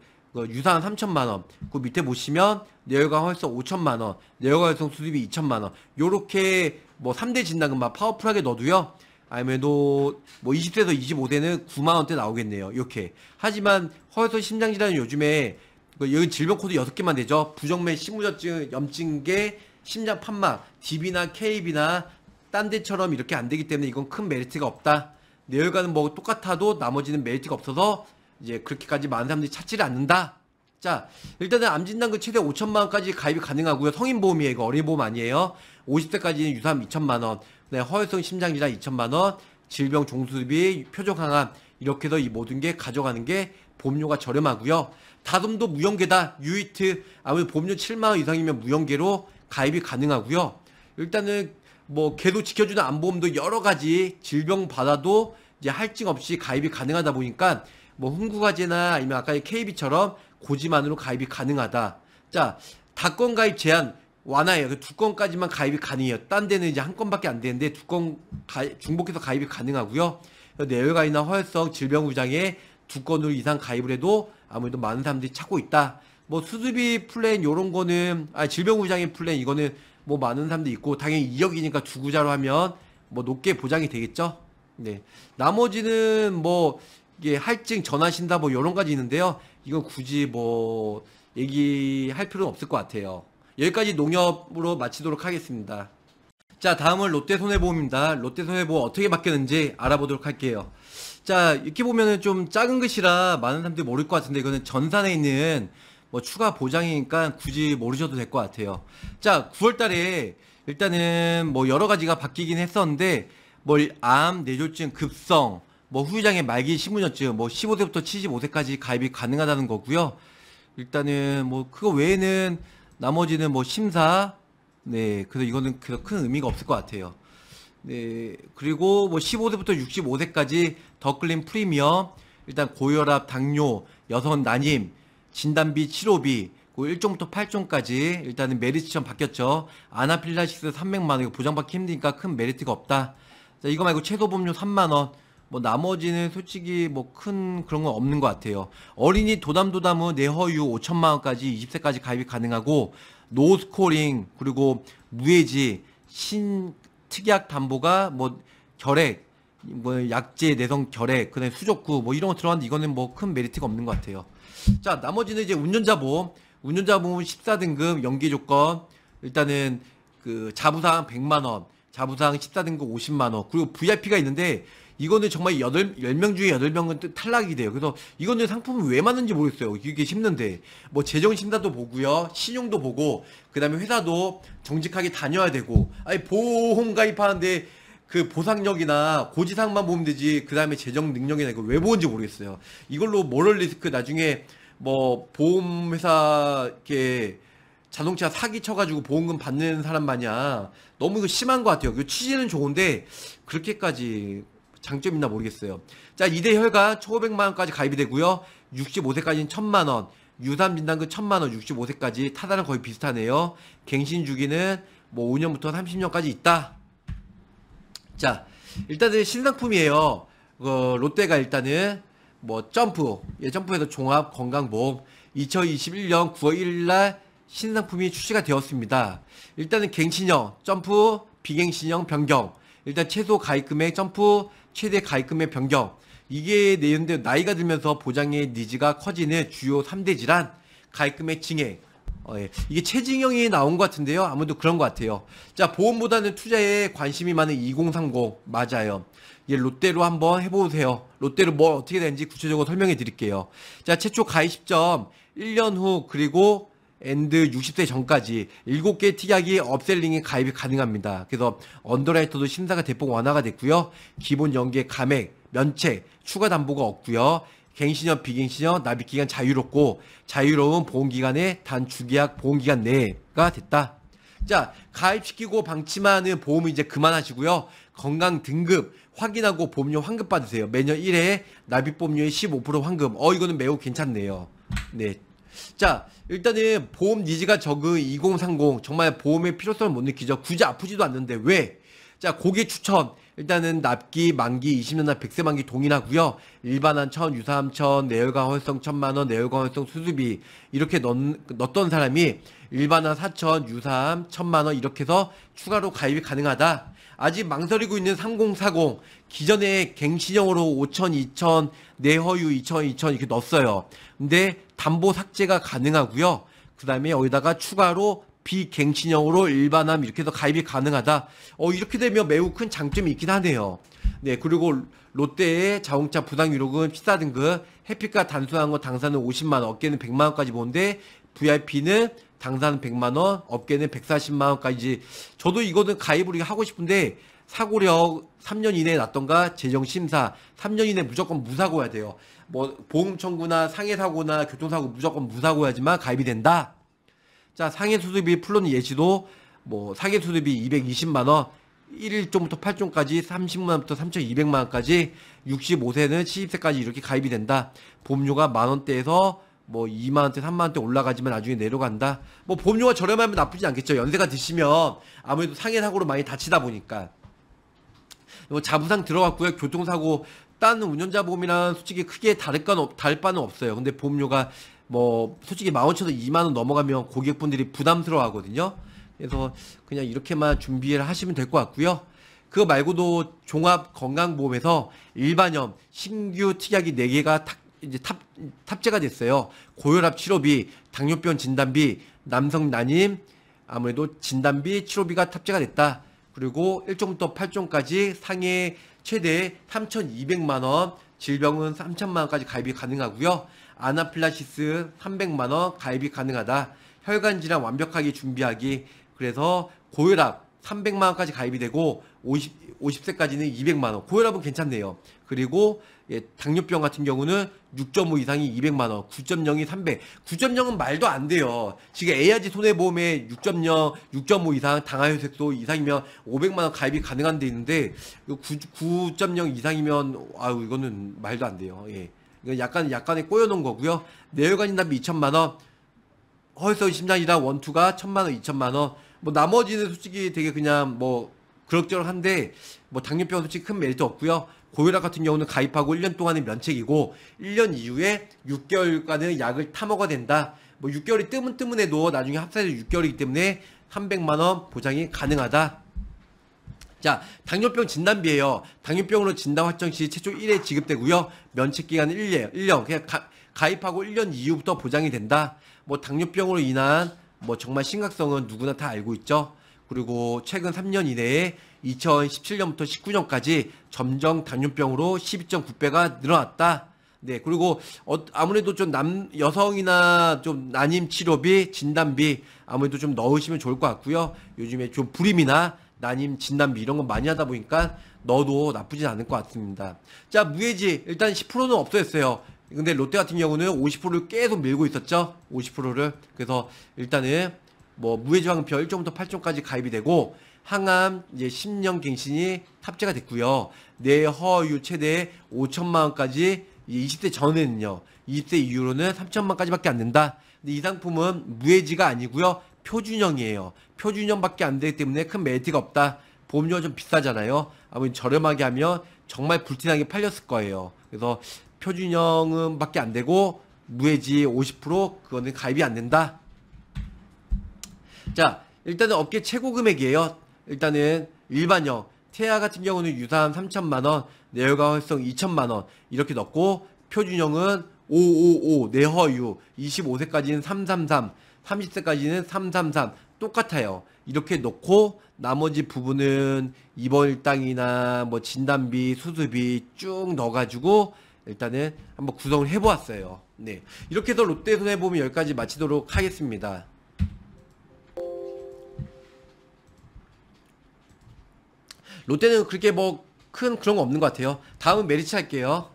유사한 3천만 원. 그 밑에 보시면 내혈관 활성 5천만 원, 내혈관 활성 수술비 2천만 원. 요렇게 뭐 3대 진단금만 파워풀하게 넣어두요 아니면뭐 20대에서 25대는 9만 원대 나오겠네요. 이렇게. 하지만 허혈성 심장질환은 요즘에 그 여기 질병 코드 6개만 되죠. 부정맥, 심부저증 염증계, 심장 판막, DB나 KB나 딴 데처럼 이렇게 안 되기 때문에 이건 큰 메리트가 없다. 내열과는 뭐 똑같아도 나머지는 메리트가 없어서 이제 그렇게까지 많은 사람들이 찾지를 않는다. 자, 일단은 암진단금 최대 5천만 원까지 가입이 가능하고요. 성인보험이에요. 이거 어린이보험 아니에요. 50대까지는 유사함 2천만 원. 네, 허혈성 심장질환 2천만 원, 질병 종수비 표적 항암 이렇게 해서 이 모든 게 가져가는 게 보험료가 저렴하고요. 다듬도 무연계다. 유이트 아무래도 보험료 7만 원 이상이면 무연계로 가입이 가능하고요. 일단은 뭐 계속 지켜주는 안보험도 여러 가지 질병 받아도 이제 할증 없이 가입이 가능하다 보니까 뭐 흥구가제나 아니면 아까 KB처럼 고지만으로 가입이 가능하다. 자, 다권 가입 제한 완화예요. 그두 건까지만 가입이 가능해요. 딴 데는 이제 한 건밖에 안 되는데 두 건 중복해서 가입이 가능하고요. 내외가이나 허혈성 질병부장에 두 건으로 이상 가입을 해도 아무래도 많은 사람들이 찾고 있다. 뭐수술비 플랜 요런 거는 아 질병부장의 플랜 이거는 뭐 많은 사람들이 있고 당연히 2억이니까 두 구자로 하면 뭐 높게 보장이 되겠죠. 네. 나머지는 뭐 이게 할증 전하신다 뭐 요런 까지 있는데요. 이건 굳이 뭐 얘기할 필요는 없을 것 같아요. 여기까지 농협으로 마치도록 하겠습니다. 자, 다음은 롯데손해보험입니다. 롯데손해보험 어떻게 바뀌었는지 알아보도록 할게요. 자, 이렇게 보면은 좀 작은 것이라 많은 사람들이 모를 것 같은데 이거는 전산에 있는 뭐 추가 보장이니까 굳이 모르셔도 될 것 같아요. 자, 9월 달에 일단은 뭐 여러 가지가 바뀌긴 했었는데 뭐 암, 뇌졸중, 급성, 뭐 후유장애 말기 신분전증, 뭐 15세부터 75세까지 가입이 가능하다는 거고요. 일단은 뭐 그거 외에는 나머지는 뭐 심사 네 그래서 이거는 큰 의미가 없을 것 같아요. 네 그리고 뭐 15세부터 65세까지 더클린 프리미엄 일단 고혈압, 당뇨, 여성 난임, 진단비, 치료비, 1종부터 그 8종까지 일단은 메리트처럼 바뀌었죠. 아나필라시스 300만원 이거 보장받기 힘드니까 큰 메리트가 없다. 자, 이거 말고 최소 보험료 3만원 뭐 나머지는 솔직히 뭐 큰 그런 건 없는 것 같아요. 어린이 도담도담은 내허유 5천만 원까지 20세까지 가입이 가능하고 노스코링 그리고 무해지 신 특약 담보가 뭐 결핵 뭐 약제 내성 결핵 그다음 수족구 뭐 이런 거들어왔는데 이거는 뭐 큰 메리트가 없는 것 같아요. 자 나머지는 이제 운전자 보험 운전자 보험 14등급 연기 조건 일단은 그 자부상 100만 원 자부상 14등급 50만 원 그리고 VIP가 있는데 이거는 정말 8, 10명 중에 8명은 탈락이 돼요. 그래서 이거는 상품을 왜맞는지 모르겠어요. 이게 쉽는데뭐 재정심사도 보고요. 신용도 보고, 그 다음에 회사도 정직하게 다녀야 되고, 아니, 보험 가입하는데 그 보상력이나 고지상만 보면 되지, 그 다음에 재정 능력이나 이거 왜 보는지 모르겠어요. 이걸로 모럴 리스크 나중에 뭐 보험회사 이렇게 자동차 사기 쳐가지고 보험금 받는 사람 마냥 너무 이 심한 것 같아요. 취지는 좋은데 그렇게까지 장점 있나 모르겠어요. 자, 이대 혈가 1,500만 원까지 가입이 되고요. 65세까지는 1,000만 원, 유산 진단금 1,000만 원, 65세까지 타다랑 거의 비슷하네요. 갱신 주기는 뭐 5년부터 30년까지 있다. 자, 일단은 신상품이에요. 그 롯데가 일단은 뭐 점프, 예, 점프에서 종합 건강보험 2021년 9월 1일 날 신상품이 출시가 되었습니다. 일단은 갱신형, 점프, 비갱신형 변경, 일단 최소 가입 금액 점프 최대 가입금의 변경 이게 내는데 나이가 들면서 보장의 니즈가 커지는 주요 3대 질환 가입금의 증액 어, 예. 이게 최증형이 나온 것 같은데요. 아무도 그런 것 같아요. 자, 보험보다는 투자에 관심이 많은 2030. 맞아요. 예, 롯데로 한번 해보세요. 롯데로 뭐 어떻게 되는지 구체적으로 설명해 드릴게요. 자, 최초 가입 시점, 1년 후, 그리고 엔드 60세 전까지 7개의 특약이 업셀링이 가입이 가능합니다. 그래서 언더라이터도 심사가 대폭 완화가 됐고요. 기본 연계 감액, 면책, 추가 담보가 없고요. 갱신형, 비갱신형, 납입기간 자유롭고 자유로운 보험기간에단 주계약 보험기간 내가 됐다. 자, 가입시키고 방침하는 보험은 이제 그만하시고요. 건강 등급 확인하고 보험료 환급 받으세요. 매년 1회 납입보험료의 15% 환급. 어, 이거는 매우 괜찮네요. 네, 자, 일단은 보험 니즈가 적은 2030 정말 보험의 필요성을 못 느끼죠. 굳이 아프지도 않는데 왜? 자, 고객 추천. 일단은 납기, 만기, 20년나 100세 만기 동일하고요. 일반한 천, 유사함 천, 내열과 활성 천만 원, 내열과 활성 수술비 이렇게 넣, 넣었던 사람이 일반한 4천, 유사함 천만 원 이렇게 해서 추가로 가입이 가능하다. 아직 망설이고 있는 3040 기존에 갱신형으로 5천, 2천, 내허유 2천, 2천 이렇게 넣었어요. 근데 네, 담보 삭제가 가능하고요. 그 다음에 여기다가 추가로 비갱신형으로 일반함 이렇게 해서 가입이 가능하다. 어, 이렇게 되면 매우 큰 장점이 있긴 하네요. 네, 그리고 롯데의 자동차 부당유료금 14등급, 해피카 단순한 거 당사는 50만원, 업계는 100만원까지 보는데, VIP는 당사는 100만원, 업계는 140만원까지. 저도 이거는 가입을 하고 싶은데, 사고력 3년 이내에 났던가, 재정심사 3년 이내 무조건 무사고야 해 돼요. 뭐 보험 청구나 상해 사고나 교통 사고 무조건 무사고야지만 가입이 된다. 자, 상해 수수비 플론 예시도 뭐 상해 수수비 220만 원, 1일종부터 8종까지 30만 원부터 3,200만 원까지 65세는 70세까지 이렇게 가입이 된다. 보험료가 만 원대에서 뭐 2만 원대, 3만 원대 올라가지만 나중에 내려간다. 뭐 보험료가 저렴하면 나쁘진 않겠죠. 연세가 드시면 아무래도 상해 사고로 많이 다치다 보니까. 뭐 자부상 들어갔고요. 교통사고 딴 운전자 보험이랑 솔직히 크게 다를 건 없, 다를 바는 없어요. 근데 보험료가 뭐 솔직히 마원쳐서 2만원 넘어가면 고객분들이 부담스러워 하거든요. 그래서 그냥 이렇게만 준비를 하시면 될 것 같고요. 그거 말고도 종합 건강보험에서 일반염 신규 특약이 4개가 탁, 이제 탑, 탑재가 됐어요. 고혈압 치료비, 당뇨병 진단비, 남성 난임, 아무래도 진단비, 치료비가 탑재가 됐다. 그리고 1종부터 8종까지 상해 최대 3,200만원, 질병은 3,000만원까지 가입이 가능하고요. 아나필라시스 300만원 가입이 가능하다. 혈관질환 완벽하게 준비하기. 그래서 고혈압 300만원까지 가입이 되고 50, 50세까지는 200만원. 고혈압은 괜찮네요. 그리고 예, 당뇨병 같은 경우는 6.5 이상이 200만 원, 9.0이 300. 9.0은 말도 안 돼요. 지금 ARG 손해보험에 6.0, 6.5 이상 당화혈색소 이상이면 500만 원 가입이 가능한 데 있는데 9.0 이상이면 아유 이거는 말도 안 돼요. 예. 약간 약간의 꼬여놓은 거고요. 내혈관 인담비 2천만 원, 허혈성 심장이랑 원투가 천만 원, 2천만 원. 뭐 나머지는 솔직히 되게 그냥 뭐 그럭저럭한데 뭐 당뇨병 솔직히 큰 메리트 없고요. 고혈압 같은 경우는 가입하고 1년 동안의 면책이고 1년 이후에 6개월간은 약을 타먹어야 된다. 뭐 6개월이 뜨문뜨문해도 나중에 합산해서 6개월이기 때문에 300만 원 보장이 가능하다. 자, 당뇨병 진단비예요. 당뇨병으로 진단 확정 시 최초 1회 지급되고요. 면책 기간은 1년, 1년. 그냥 가, 가입하고 1년 이후부터 보장이 된다. 뭐 당뇨병으로 인한 뭐 정말 심각성은 누구나 다 알고 있죠. 그리고 최근 3년 이내에 2017년부터 19년까지 점정 당뇨병으로 12.9배가 늘어났다. 네, 그리고 어, 아무래도 좀 남 여성이나 좀 난임 치료비, 진단비 아무래도 좀 넣으시면 좋을 것 같고요. 요즘에 좀 불임이나 난임 진단비 이런 거 많이 하다 보니까 넣어도 나쁘진 않을 것 같습니다. 자, 무해지 일단 10%는 없어졌어요. 근데 롯데 같은 경우는 50%를 계속 밀고 있었죠. 50%를. 그래서 일단은 뭐 무해지방표 1점부터 8점까지 가입이 되고 항암 이제 10년 갱신이 탑재가 됐고요. 내허유 최대 5천만 원까지 20대 전에는요. 20대 이후로는 3천만 원까지밖에 안 된다. 근데 이 상품은 무해지가 아니고요. 표준형이에요. 표준형밖에 안 되기 때문에 큰 메리트가 없다. 보험료가 좀 비싸잖아요. 아무리 저렴하게 하면 정말 불티나게 팔렸을 거예요. 그래서 표준형은 밖에 안 되고 무해지 50% 그거는 가입이 안 된다. 자, 일단은 업계 최고 금액이에요. 일단은 일반형 태아 같은 경우는 유사함 3천만원 내열과 활성 2천만원 이렇게 넣고 표준형은 555 내허유 25세까지는 333 30세까지는 333 똑같아요 이렇게 넣고 나머지 부분은 입원 일당이나 뭐 진단비 수술비 쭉 넣어가지고 일단은 한번 구성을 해보았어요 네 이렇게 해서 롯데손해보험 여기까지 마치도록 하겠습니다 롯데는 그렇게 뭐 큰 그런 거 없는 것 같아요. 다음은 메리츠 할게요.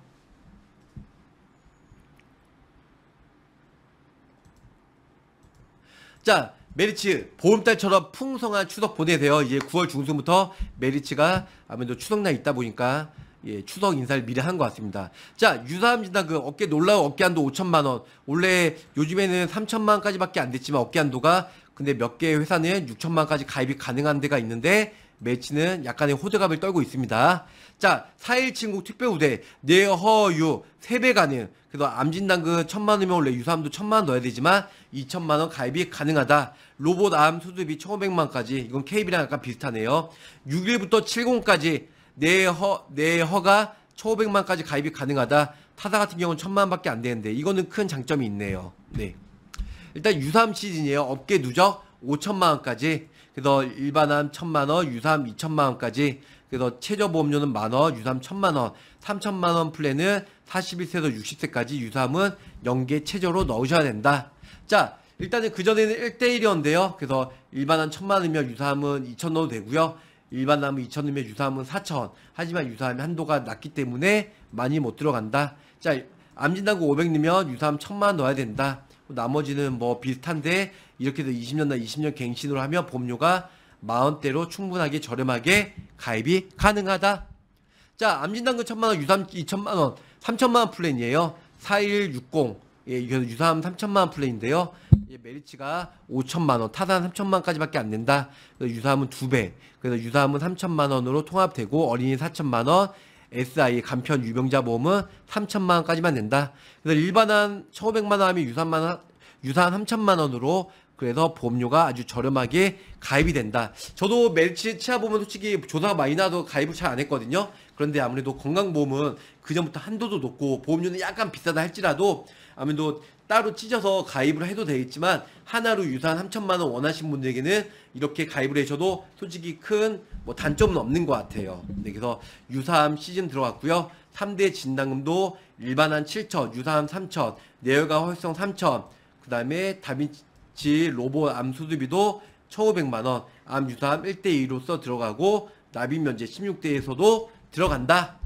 자, 메리츠 보름달처럼 풍성한 추석 보내세요. 이제 9월 중순부터 메리츠가 아무래도 추석날 있다 보니까 예, 추석 인사를 미리 한 것 같습니다. 자, 유사합니다. 그 어깨 놀라운 어깨 한도 5천만원. 원래 요즘에는 3천만원까지밖에 안 됐지만 어깨 한도가 근데 몇 개 회사는 6천만원까지 가입이 가능한 데가 있는데 매치는 약간의 호들갑을 떨고 있습니다. 자, 4일친구특별우대네허유 3배 가능. 그래서 암진당근 그 천만원이면 원래 유사함도 1 천만원 넣어야 되지만 2천만원 가입이 가능하다. 로봇 암 수두비 1,500만까지. 이건 KB랑 약간 비슷하네요. 6일부터 70까지 네허 내허가 1,500만까지 가입이 가능하다. 타사 같은 경우는 1 천만밖에 원안 되는데 이거는 큰 장점이 있네요. 네. 일단 유사함 시즌이에요. 업계 누적 5천만 원까지 그래서 일반암 1 천만 원, 유삼 이천만 원까지 그래서 최저 보험료는 만 원, 유삼 천만 원, 삼천만 원 플랜은 41세에서 60세까지 유삼은 연계 최저로 넣으셔야 된다. 자, 일단은 그전에는 1대1이었는데요. 그래서 일반암 1 천만 원이면 유삼은 이천 넣어도 되고요. 일반암은 이천 원이면 유삼은 사천. 하지만 유삼이 한도가 낮기 때문에 많이 못 들어간다. 자, 암진단구 500이면 유삼 천만 원 넣어야 된다. 나머지는 뭐 비슷한데 이렇게 해서 20년 나 20년 갱신으로 하면 보험료가 마음대로 충분하게 저렴하게 가입이 가능하다. 자, 암진단금 천만원, 유삼 2천만원, 3천만원 플랜이에요. 4160, 예, 유삼 3천만원 플랜인데요. 예, 메리츠가 5천만원, 타산 3천만원까지밖에 안 된다. 유삼은 2배. 그래서 유삼은 3천만원으로 통합되고, 어린이 4천만원, SI 간편 유병자 보험은 3천만 원까지만 낸다. 그래서 일반한 1,500만 원이 유산만 원, 유산 3천만 원으로 그래서 보험료가 아주 저렴하게 가입이 된다. 저도 매치 치아 보면 솔직히 조사가 많이 나도 가입을 잘 안 했거든요. 그런데 아무래도 건강보험은 그전부터 한도도 높고 보험료는 약간 비싸다 할지라도 아무래도 따로 찢어서 가입을 해도 되겠지만 하나로 유산 3천만 원 원하신 분들에게는 이렇게 가입을 해셔도 솔직히 큰 뭐 단점은 없는 것 같아요. 네, 그래서 유사암 시즌 들어갔고요. 3대 진단금도 일반한 7천, 유사암 3천, 내열과 활성 3천, 그 다음에 다빈치 로봇 암 수술비도 1,500만 원, 암 유사암 1대 2로서 들어가고 나비 면제 16대에서도 들어간다.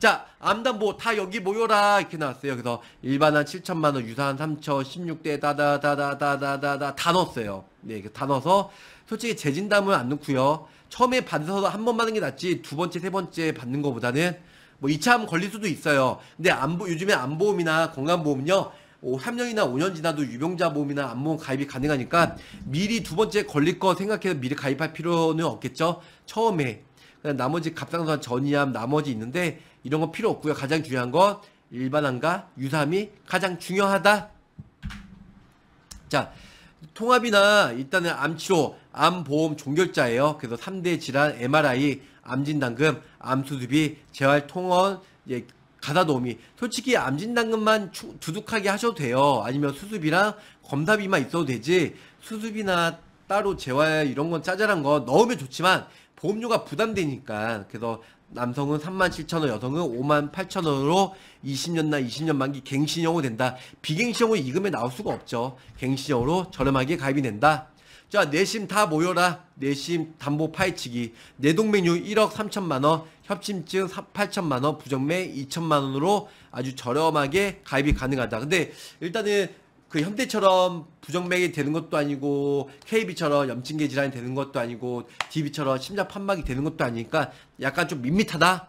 자, 암담 보다 뭐 여기 모여라 이렇게 나왔어요. 그래서 일반한 7천만 원, 유사한 3천, 16대 다다다다다다다다 넣었어요. 네, 다 넣어서 솔직히 재진담은 안 넣고요. 처음에 받아서 한 번 받는 게 낫지 두 번째, 세 번째 받는 것보다는뭐 2차 하면 걸릴 수도 있어요. 근데 안보 요즘에 안보험이나 건강보험요. 3년이나 5년 지나도 유병자 보험이나 안보험 가입이 가능하니까 미리 두 번째 걸릴 거 생각해서 미리 가입할 필요는 없겠죠. 처음에 그냥 나머지 갑상선 전이암 나머지 있는데 이런 거 필요 없고요. 가장 중요한 건 일반항과 유사함이 가장 중요하다. 자, 통합이나 일단은 암치료, 암보험 종결자예요. 그래서 3대 질환, MRI, 암진단금, 암수두비, 재활통원, 예, 가다도우미. 솔직히 암진단금만 두둑하게 하셔도 돼요. 아니면 수수비랑 검사비만 있어도 되지. 수수비나 따로 재활 이런 건 짜잘한 거 넣으면 좋지만 보험료가 부담되니까 그래서 남성은 3 7 0 0 0 원, 여성은 5 8 0 0 0 원으로 20년나 20년 만기 갱신형으로 된다. 비갱신형은 이금에 나올 수가 없죠. 갱신형으로 저렴하게 가입이 된다. 자, 내심 다 모여라. 내심 담보 파헤치기. 내동맹률 1억 3천만 원, 협심증 8천만 원, 부정매 2천만 원으로 아주 저렴하게 가입이 가능하다. 근데 일단은 그 현대처럼 부정맥이 되는 것도 아니고 KB처럼 염증계 질환이 되는 것도 아니고 DB처럼 심장 판막이 되는 것도 아니니까 약간 좀 밋밋하다.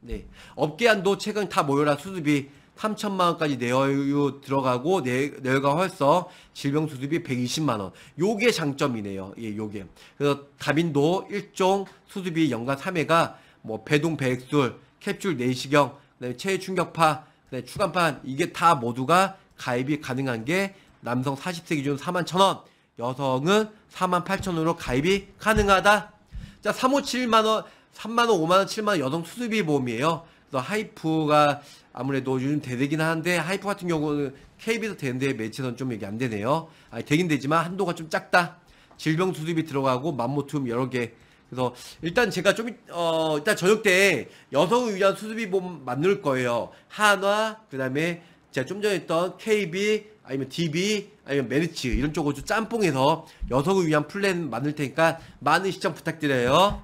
네. 업계안도 최근 다 모여라 수습이 3천만 원까지 내어유 들어가고 내, 내가 활성 질병 수습이 120만 원. 요게 장점이네요. 예, 요게. 그래서 다빈도 일종 수습이 연간 3회가 뭐 배동 백술 캡슐 내시경, 그다음에 체외 충격파, 그다음에 추간판 이게 다 모두가 가입이 가능한 게 남성 40세 기준 4만 1천원, 여성은 4만 8천원으로 가입이 가능하다. 자, 3호 7만원, 3만원, 5만원, 7만원 여성 수술비 보험이에요. 그래서 하이프가 아무래도 요즘 대대긴 한데 하이프 같은 경우는 KB도 되는데 매치선 좀 얘기 안 되네요. 아 되긴 되지만 한도가 좀 작다. 질병 수술비 들어가고 만모툼 여러 개. 그래서 일단 제가 좀 어, 일단 저녁 때 여성을 위한 수술비 보험 만들 거예요. 한화 그다음에 제가 좀 전에 했던 KB 아니면 DB 아니면 메리츠 이런 쪽으로 짬뽕해서 여성을 위한 플랜 만들 테니까 많은 시청 부탁드려요.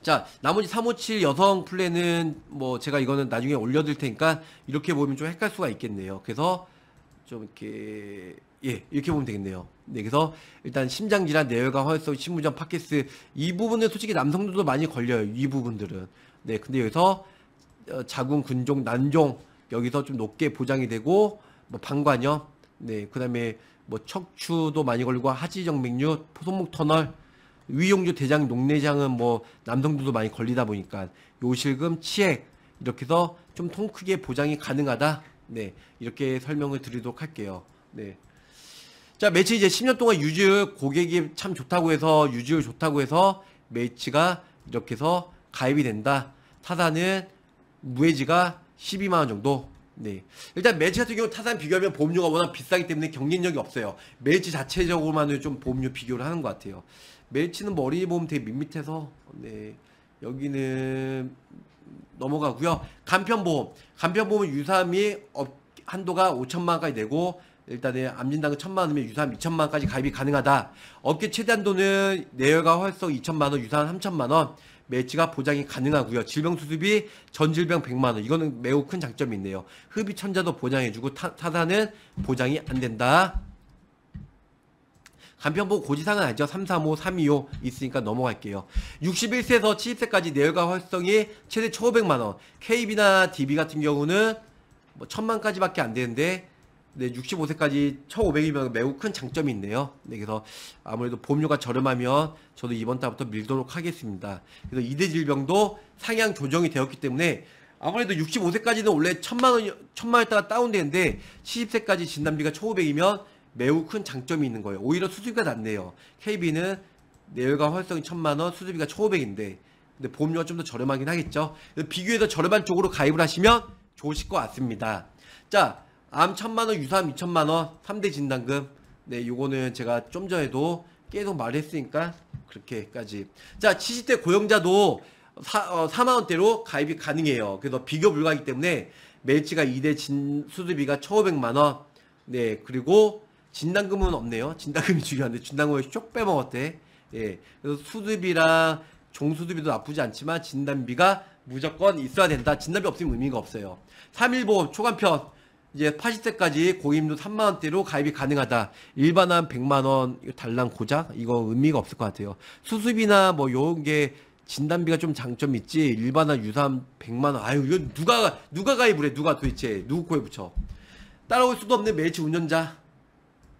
자 나머지 357 여성 플랜은 뭐 제가 이거는 나중에 올려드릴 테니까 이렇게 보면 좀 헷갈 수가 있겠네요. 그래서 좀 이렇게 예 이렇게 보면 되겠네요. 네 그래서 일단 심장질환 내외관 허혈성 심부전 파키스 이 부분은 솔직히 남성들도 많이 걸려요. 이 부분들은 네 근데 여기서 어, 자궁 군종 난종 여기서 좀 높게 보장이 되고 뭐 방관염, 네, 그다음에 뭐 척추도 많이 걸리고 하지정맥류, 포 손목 터널, 위용주 대장, 녹내장은 뭐 남성들도 많이 걸리다 보니까 요실금, 치액 이렇게 해서 좀 통 크게 보장이 가능하다. 네, 이렇게 설명을 드리도록 할게요. 네. 자, 매치 이제 10년 동안 유지율 고객이 참 좋다고 해서 유지율 좋다고 해서 매치가 이렇게 해서 가입이 된다. 타사는 무해지가 12만원 정도? 네. 일단 매치 같은 경우 타산 비교하면 보험료가 워낙 비싸기 때문에 경쟁력이 없어요. 매치 자체적으로만을 좀 보험료 비교를 하는 것 같아요. 매치는 머리 뭐 보험 되게 밋밋해서, 네. 여기는 넘어가고요 간편보험. 간편보험은 유사함이 한도가 5천만원까지 내고, 일단은 암진당은 천만 원이면 유사함 2천만 원까지 가입이 가능하다. 업계 최대한도는 내열과 활성 2천만 원, 유사한 3천만 원, 매치가 보장이 가능하고요. 질병 수습이 전질병 100만 원. 이거는 매우 큰 장점이 있네요. 흡입 천자도 보장해주고 타, 타단은 보장이 안 된다. 간편보 고지상은 아니죠. 335, 325 있으니까 넘어갈게요. 61세에서 70세까지 내열과 활성이 최대 1,500만원. KB나 DB 같은 경우는 뭐 1,000만까지밖에 안 되는데 네, 65세까지 1,500이면 매우 큰 장점이 있네요. 네, 그래서 아무래도 보험료가 저렴하면 저도 이번 달부터 밀도록 하겠습니다. 그래서 이대 질병도 상향 조정이 되었기 때문에 아무래도 65세까지는 원래 천만 원, 천만 원에다가 다운되는데 70세까지 진단비가 1,500이면 매우 큰 장점이 있는 거예요. 오히려 수수비가 낮네요. KB는 내열과 활성이 천만 원, 수수비가 1,500인데 근데 보험료가 좀 더 저렴하긴 하겠죠. 비교해서 저렴한 쪽으로 가입을 하시면 좋으실 것 같습니다. 자, 암 천만원, 유사암 2천만원 3대 진단금. 네, 요거는 제가 좀 전에도 계속 말했으니까 그렇게까지. 자, 70대 고용자도 어, 4만원대로 가입이 가능해요. 그래서 비교 불가이기 때문에 매치가 2대 진, 수수비가 1,500만원. 네, 그리고 진단금은 없네요. 진단금이 중요한데, 진단금을 쪽 빼먹었대. 예, 그래서 수수비랑 종수수비도 나쁘지 않지만 진단비가 무조건 있어야 된다. 진단비 없으면 의미가 없어요. 3일보험 초간편. 이제 80세까지 고임도 3만 원대로 가입이 가능하다. 일반한 100만 원 달랑 고작 이거 의미가 없을 것 같아요. 수습이나 뭐 요런 게 진단비가 좀장점 있지 일반한 유산 100만 원 아유 이거 누가 누가 가입을 해 누가 도대체 누구 코에 붙여 따라올 수도 없는 매치 운전자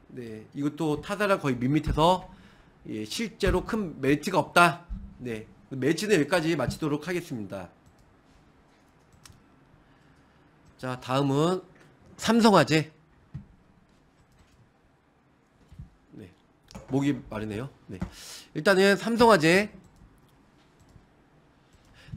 네 이것도 타사랑 거의 밋밋해서 예, 실제로 큰 매치가 없다 네 매치는 여기까지 마치도록 하겠습니다 자 다음은 삼성화재. 네. 목이 마르네요. 네. 일단은 삼성화재.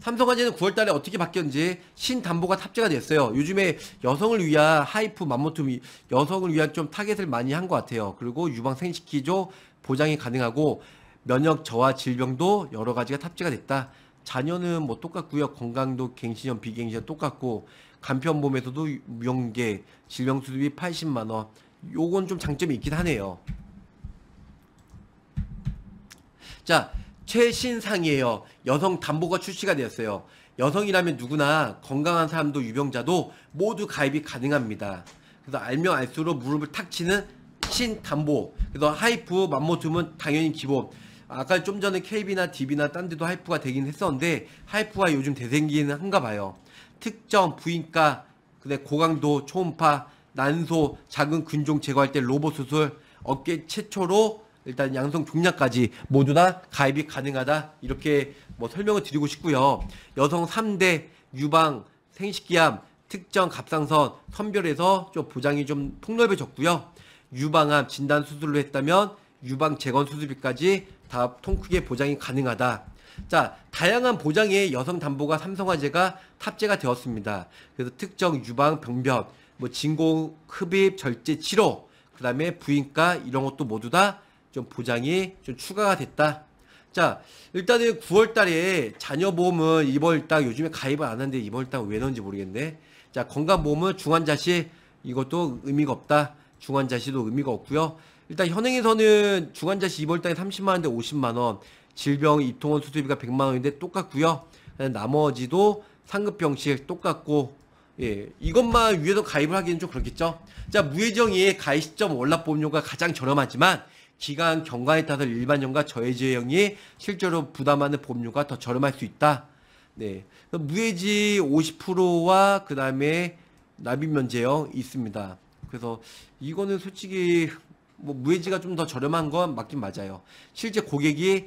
삼성화재는 9월 달에 어떻게 바뀌었는지 신담보가 탑재가 됐어요. 요즘에 여성을 위한 하이프 맘모툼 여성을 위한 좀 타겟을 많이 한 것 같아요. 그리고 유방 생식기조 보장이 가능하고 면역 저하 질병도 여러 가지가 탑재가 됐다. 자녀는 뭐 똑같고요. 건강도 갱신형 비갱신형 똑같고 간편보험에서도 명계 질병수습이 80만 원. 요건 좀 장점이 있긴 하네요. 자, 최신상이에요. 여성 담보가 출시가 되었어요. 여성이라면 누구나 건강한 사람도 유병자도 모두 가입이 가능합니다. 그래서 알면 알수록 무릎을 탁 치는 신담보. 그래서 하이프 맘모툼은 당연히 기본. 아까 좀 전에 KB나 DB나 딴 데도 하이프가 되긴 했었는데 하이프가 요즘 대생기는 한가 봐요. 특정 부인과 그다 고강도 초음파 난소 작은 근종 제거할 때 로봇 수술 어깨 최초로 일단 양성 종량까지 모두 다 가입이 가능하다 이렇게 뭐 설명을 드리고 싶고요 여성 3대 유방 생식기암 특정 갑상선 선별해서좀 보장이 좀 폭넓어졌고요 유방암 진단 수술로 했다면 유방 재건 수술비까지 다 통크게 보장이 가능하다 자 다양한 보장의 여성 담보가 삼성화재가 탑재가 되었습니다. 그래서 특정 유방 병변, 뭐 진공 흡입 절제 치료, 그다음에 부인과 이런 것도 모두 다 좀 보장이 좀 추가가 됐다. 자, 일단은 9월 달에 자녀 보험은 이번 일당 요즘에 가입을 안 하는데 이번 일당 왜 넣는지 모르겠네. 자, 건강 보험은 중환자시 이것도 의미가 없다. 중환자시도 의미가 없고요. 일단 현행에서는 중환자시 이번 일당에 30만 원대 50만 원, 질병 입통원 수술비가 100만 원인데 똑같고요. 나머지도 상급 병식 똑같고 예, 이것만 위에서 가입을 하기는 좀 그렇겠죠. 자, 무예정의 가입 시점 월납 보험료가 가장 저렴하지만 기간 경과에 따라 일반형과 저해제형이 실제로 부담하는 보험료가 더 저렴할 수 있다. 네, 무해지 50%와 그 다음에 납입 면제형 있습니다. 그래서 이거는 솔직히 뭐 무해지가 좀 더 저렴한 건 맞긴 맞아요. 실제 고객이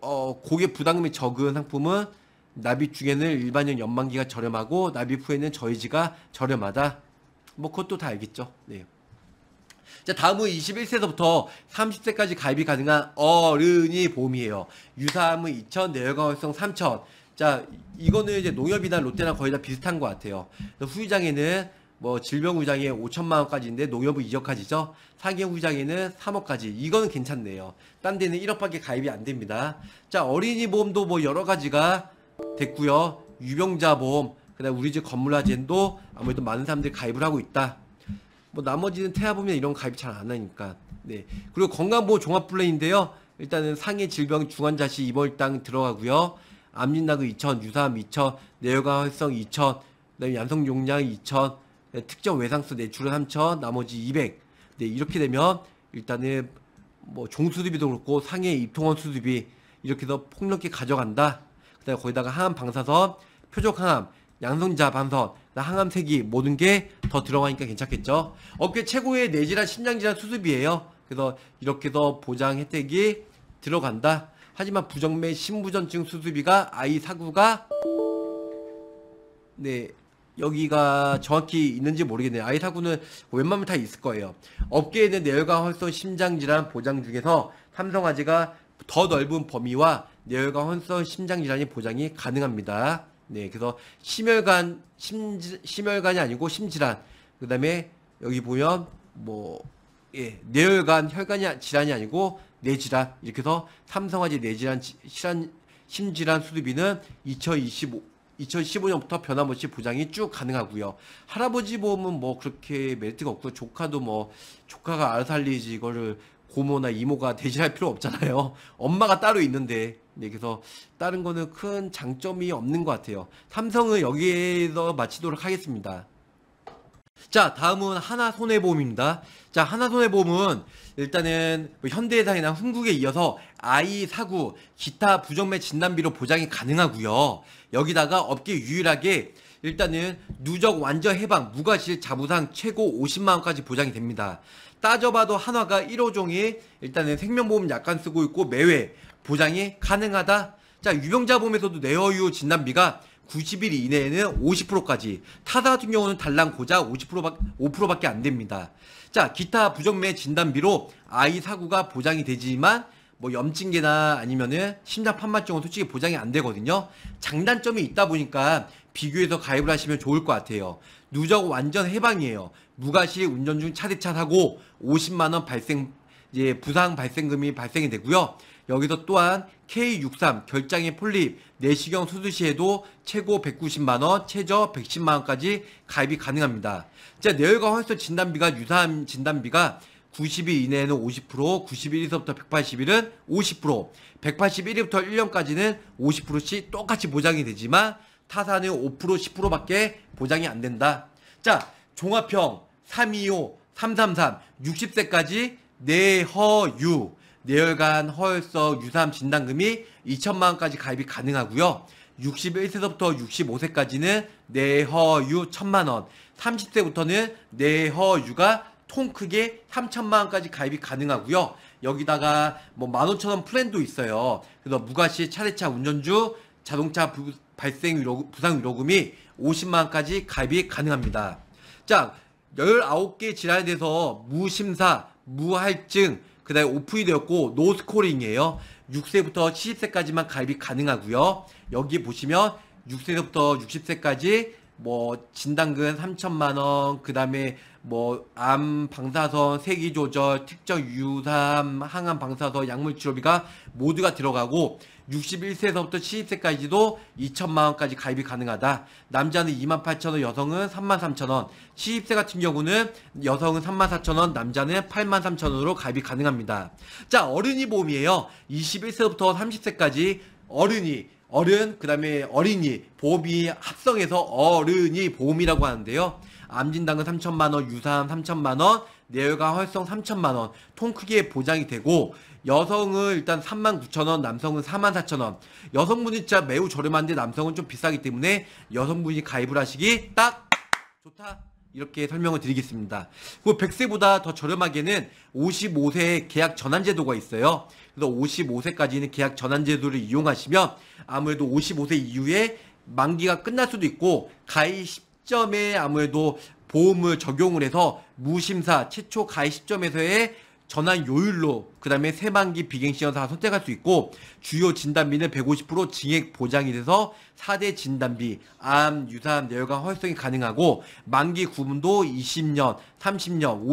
어, 고객 부담금이 적은 상품은 납입 중에는 일반형 연만기가 저렴하고 납입 후에는 저희지가 저렴하다. 뭐 그것도 다 알겠죠. 네. 자, 다음은 2 1세부터 30세까지 가입이 가능한 어른이 보험이에요. 유사함은 2천, 내열강화성 3천. 자, 이거는 이제 농협이나 롯데나 거의 다 비슷한 것 같아요. 후유장애는뭐 질병 후유장애 5천만 원까지인데 농협은 2억까지죠. 사기형 후유장애는 3억까지. 이거는 괜찮네요. 딴 데는 1억밖에 가입이 안 됩니다. 자, 어린이 보험도 뭐 여러 가지가 됐고요. 유병자 보험, 그다음 우리 집 건물 아젠도 아무래도 많은 사람들이 가입을 하고 있다. 뭐 나머지는 태아보면 이런 가입 이잘 안 하니까. 네. 그리고 건강보험 종합 플랜인데요. 일단은 상해 질병 중환자시 입원 땅 들어가고요. 암진나그 2천, 유사암 2천, 내혈관 활성 2천, 그다음에 양성 용량 2천, 특정 외상수 내출은 3천, 나머지 200. 네, 이렇게 되면 일단은 뭐 종수수비도 그렇고 상해 입통원 수수비 이렇게 해서 폭넓게 가져간다. 그다음에 네, 거기다가 항암 방사선, 표적 항암, 양성자 방선, 항암 세기 모든 게 더 들어가니까 괜찮겠죠. 업계 최고의 내질환 심장질환 수습이에요. 그래서 이렇게 더 보장 혜택이 들어간다. 하지만 부정맥 심부전증 수술비가 아이 사구가 네 여기가 정확히 있는지 모르겠네요. 아이 사구는 웬만하면 다 있을 거예요. 업계에 있는 내혈관 활성 심장질환 보장 중에서 삼성화재가 더 넓은 범위와 뇌혈관 혼성 심장 질환이 보장이 가능합니다. 네, 그래서 심혈관 심 심혈관이 아니고 심질환. 그다음에 여기 보면 뭐 예, 뇌혈관 혈관이 질환이 아니고 뇌질환. 이렇게 해서 삼성화재 뇌질환 질환 심질환 수두비는 2025 2015년부터 변함없이 보장이 쭉 가능하고요. 할아버지 보험은 뭐 그렇게 메리트가 없고 조카도 뭐 조카가 알아서 리지 이거를 고모나 이모가 대신할 필요 없잖아요. 엄마가 따로 있는데. 네, 그래서 다른 거는 큰 장점이 없는 것 같아요. 삼성은 여기에서 마치도록 하겠습니다. 자, 다음은 하나손해보험입니다. 자, 하나손해보험은 일단은 뭐 현대해상이나 흥국에 이어서 아이 사고, 기타 부정매 진단비로 보장이 가능하고요. 여기다가 업계 유일하게 일단은 누적 완전 해방, 무과실 자부상 최고 50만 원까지 보장이 됩니다. 따져봐도 한화가 1호종이 일단은 생명보험 약간 쓰고 있고 매회 보장이 가능하다. 자 유병자 보험에서도 내어유 진단비가 90일 이내에는 50%까지 타사 같은 경우는 달랑 고작 50%밖 5%밖에 안 됩니다. 자 기타 부정매 진단비로 아이 사고가 보장이 되지만 뭐 염증계나 아니면은 심장 판막증은 솔직히 보장이 안 되거든요. 장단점이 있다 보니까 비교해서 가입을 하시면 좋을 것 같아요. 누적 완전 해방이에요. 무과시 운전 중 차대차 하고 50만 원 발생 예, 부상 발생금이 발생이 되고요. 여기서 또한 K63 결장의 폴립 내시경 수술 시에도 최고 190만 원, 최저 110만 원까지 가입이 가능합니다. 자, 내혈과활수 진단비가 유사한 진단비가 90일 이내에는 50%, 91일부터 180일은 50%, 181일부터 1년까지는 50%씩 똑같이 보장이 되지만 타사는 5% 10%밖에 보장이 안 된다. 자, 종합형 325, 333, 60세까지 내허유, 내혈관 허혈성 유사암 진단금이 2천만 원까지 가입이 가능하고요. 61세부터 65세까지는 내허유 1천만 원, 30세부터는 내허유가 통 크게 3천만 원까지 가입이 가능하고요. 여기다가 뭐 15,000원 플랜도 있어요. 그래서 무과시 차례차 운전주 자동차 부, 발생 위로, 부상 위로금이 50만 원까지 가입이 가능합니다. 자, 19개 질환에 대해서 무심사, 무할증, 그 다음에 오프이 되었고 노스코링이에요. 6세부터 70세까지만 가입이 가능하고요. 여기 보시면 6세부터 60세까지 뭐 진단금 3천만 원, 그 다음에 뭐암 방사선 세기 조절, 특정 유산, 항암 방사선, 약물 치료비가 모두가 들어가고 61세에서부터 70세까지도 2천만 원까지 가입이 가능하다. 남자는 2만 8천 원, 여성은 3만 3천 원. 70세 같은 경우는 여성은 3만 4천 원, 남자는 8만 3천 원으로 가입이 가능합니다. 자, 어린이 보험이에요. 21세부터 30세까지 어른이 어른, 그 다음에 어린이, 보험이 합성해서 어른이 보험이라고 하는데요. 암진단은 3천만원, 유산 3천만원, 내외관 활성 3천만원, 통 크기에 보장이 되고, 여성은 일단 39,000원, 남성은 44,000원. 여성분이 진짜 매우 저렴한데 남성은 좀 비싸기 때문에 여성분이 가입을 하시기 딱 좋다. 이렇게 설명을 드리겠습니다. 그리고 100세보다 더 저렴하게는 55세 계약 전환 제도가 있어요. 그래서 55세까지는 계약 전환 제도를 이용하시면 아무래도 55세 이후에 만기가 끝날 수도 있고 가입 시점에 아무래도 보험을 적용을 해서 무심사 최초 가입 시점에서의 전환 요율로 그다음에 세만기 비갱 신험다 선택할 수 있고 주요 진단비는 150% 증액 보장이 돼서 4대 진단비 암, 유사암, 뇌혈관 활성이 가능하고 만기 구분도 20년, 30년,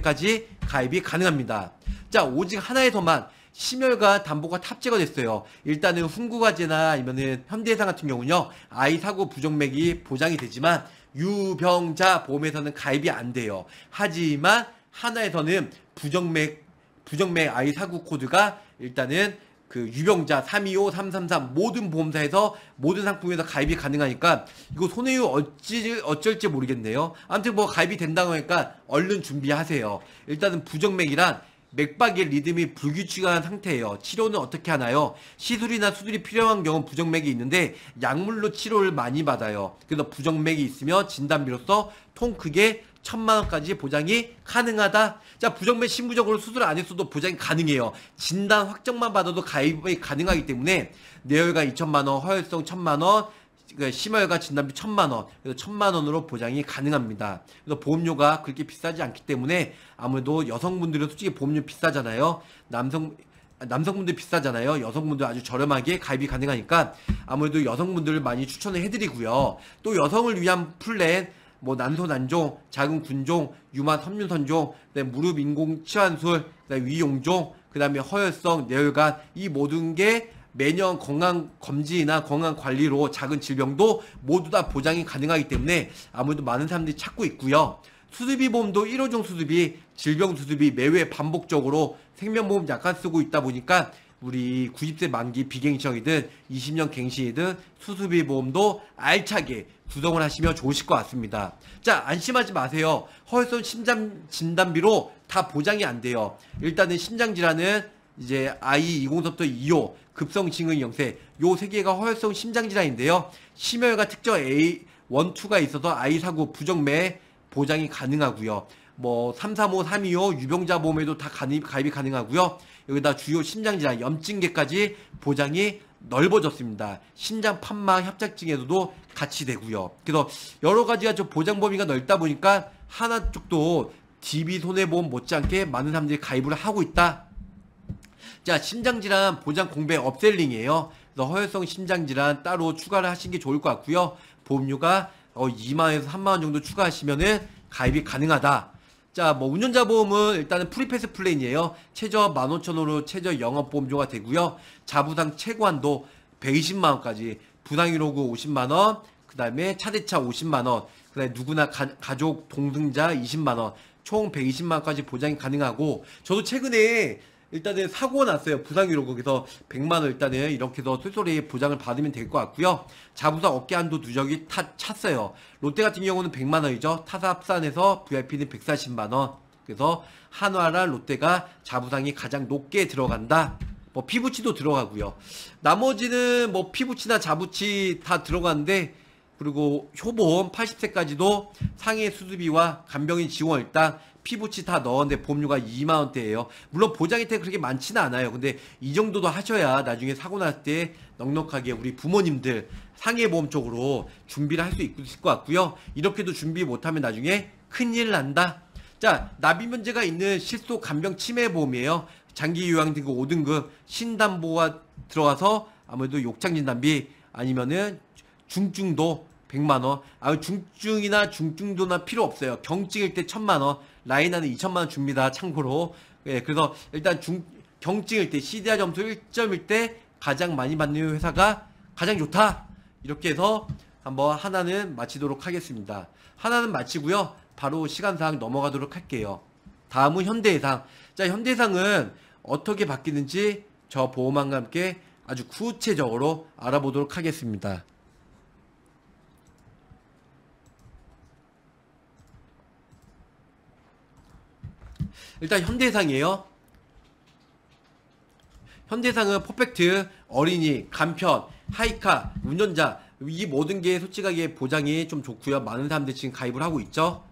55세까지 가입이 가능합니다. 자, 오직 하나에서만 심혈관 담보가 탑재가 됐어요. 일단은 훈구과제나 아니면은 현대해상 같은 경우는요. 아이 사고 부정맥이 보장이 되지만 유병자 보험에서는 가입이 안 돼요. 하지만 하나에서는 부정맥 부정맥 I49 코드가 일단은 그 유병자 325, 333 모든 보험사에서 모든 상품에서 가입이 가능하니까 이거 손해율 어찌 어쩔지 모르겠네요. 아무튼 뭐 가입이 된다고 하니까 얼른 준비하세요. 일단은 부정맥이란 맥박의 리듬이 불규칙한 상태예요. 치료는 어떻게 하나요? 시술이나 수술이 필요한 경우 부정맥이 있는데 약물로 치료를 많이 받아요. 그래서 부정맥이 있으면 진단비로서 통 크게 천만 원까지 보장이 가능하다. 자, 부정맥 신부적으로 수술 을안 했어도 보장이 가능해요. 진단 확정만 받아도 가입이 가능하기 때문에 내열가 2천만 원, 허혈성 천만 원, 그 심혈관 진단비 천만 원, 그래서 천만 원으로 보장이 가능합니다. 그래서 보험료가 그렇게 비싸지 않기 때문에 아무래도 여성분들은 솔직히 보험료 비싸잖아요. 남성 남성분들 비싸잖아요. 여성분들 아주 저렴하게 가입이 가능하니까 아무래도 여성분들을 많이 추천을 해드리고요. 또 여성을 위한 플랜 뭐 난소난종, 작은 군종, 유만 섬유선종, 그다음에 무릎 인공 치환술, 그다음에 위용종, 그다음에 허혈성 뇌혈관 이 모든 게 매년 건강 검진이나 건강 관리로 작은 질병도 모두 다 보장이 가능하기 때문에 아무래도 많은 사람들이 찾고 있고요. 수술비보험도 1호종 수술비, 질병 수술비 매회 반복적으로 생명보험 약간 쓰고 있다 보니까 우리 90세 만기 비갱신청이든 20년 갱신이든 수수비 보험도 알차게 구성을 하시면 좋으실 것 같습니다. 자, 안심하지 마세요. 허혈손 심장 진단비로 다 보장이 안 돼요. 일단은 심장 질환은 이제 i 2 0서터 2호 급성 징흥 영세 요 세 개가 허혈성 심장 질환인데요. 심혈과 특정 A1, 2가 있어서 I49 부정매 보장이 가능하고요. 뭐 335, 325 유병자 보험에도 다 가입, 가입이 가능하고요. 여기다 주요 심장 질환, 염증계까지 보장이 넓어졌습니다. 심장 판막 협착증에도 같이 되고요. 그래서 여러 가지가 좀 보장 범위가 넓다 보니까 하나 쪽도 DB 손해보험 못지않게 많은 사람들이 가입을 하고 있다. 자, 심장질환 보장 공백 업셀링이에요. 그래서 허혈성 심장질환 따로 추가를 하신 게 좋을 것 같고요. 보험료가 2만에서 어, 3만원 정도 추가하시면은 가입이 가능하다. 자, 뭐 운전자 보험은 일단은 프리패스 플랜이에요. 최저 15,000원으로 최저 영업 보험료가 되고요. 자부상 최고한도 120만원까지, 부당이로그 50만원, 그 다음에 차대차 50만원, 그 다음에 누구나 가, 족동등자 20만원, 총 120만원까지 보장이 가능하고, 저도 최근에 일단은 사고 났어요. 부상위로 거기서 100만원 일단은 이렇게 해서 쏠쏠히 보장을 받으면 될 것 같고요. 자부상 어깨한도 누적이 타, 찼어요. 롯데 같은 경우는 100만원이죠. 타사 합산해서 VIP는 140만원. 그래서 한화랑 롯데가 자부상이 가장 높게 들어간다. 뭐 피부치도 들어가고요. 나머지는 뭐 피부치나 자부치 다 들어가는데 그리고 효보험 80세까지도 상해 수수비와 간병인 지원일단 피부치 다 넣었는데 보험료가 2만원대예요 물론 보장 혜택 그렇게 많지는 않아요 근데 이 정도도 하셔야 나중에 사고 날때 넉넉하게 우리 부모님들 상해보험 쪽으로 준비를 할 수 있을 것 같고요 이렇게도 준비 못하면 나중에 큰일 난다 자 나비 문제가 있는 실소 간병 치매 보험이에요 장기 요양 등급 5등급 신담보가 들어가서 아무래도 욕창 진단비 아니면은 중증도 100만 원. 아 중증이나 중증도나 필요 없어요. 경증일 때 1000만 원. 라이나는 2천만 원 줍니다. 참고로. 예, 그래서 일단 중 경증일 때 CDR 점수 1점일 때 가장 많이 받는 회사가 가장 좋다. 이렇게 해서 한번 하나는 마치도록 하겠습니다. 하나는 마치고요. 바로 시간상 넘어가도록 할게요. 다음은 현대해상. 자, 현대해상은 어떻게 바뀌는지 저보험왕과 함께 아주 구체적으로 알아보도록 하겠습니다. 일단 현대상이에요. 현대상은 퍼펙트, 어린이, 간편, 하이카, 운전자 이 모든 게 솔직하게 보장이 좀 좋고요. 많은 사람들이 지금 가입을 하고 있죠.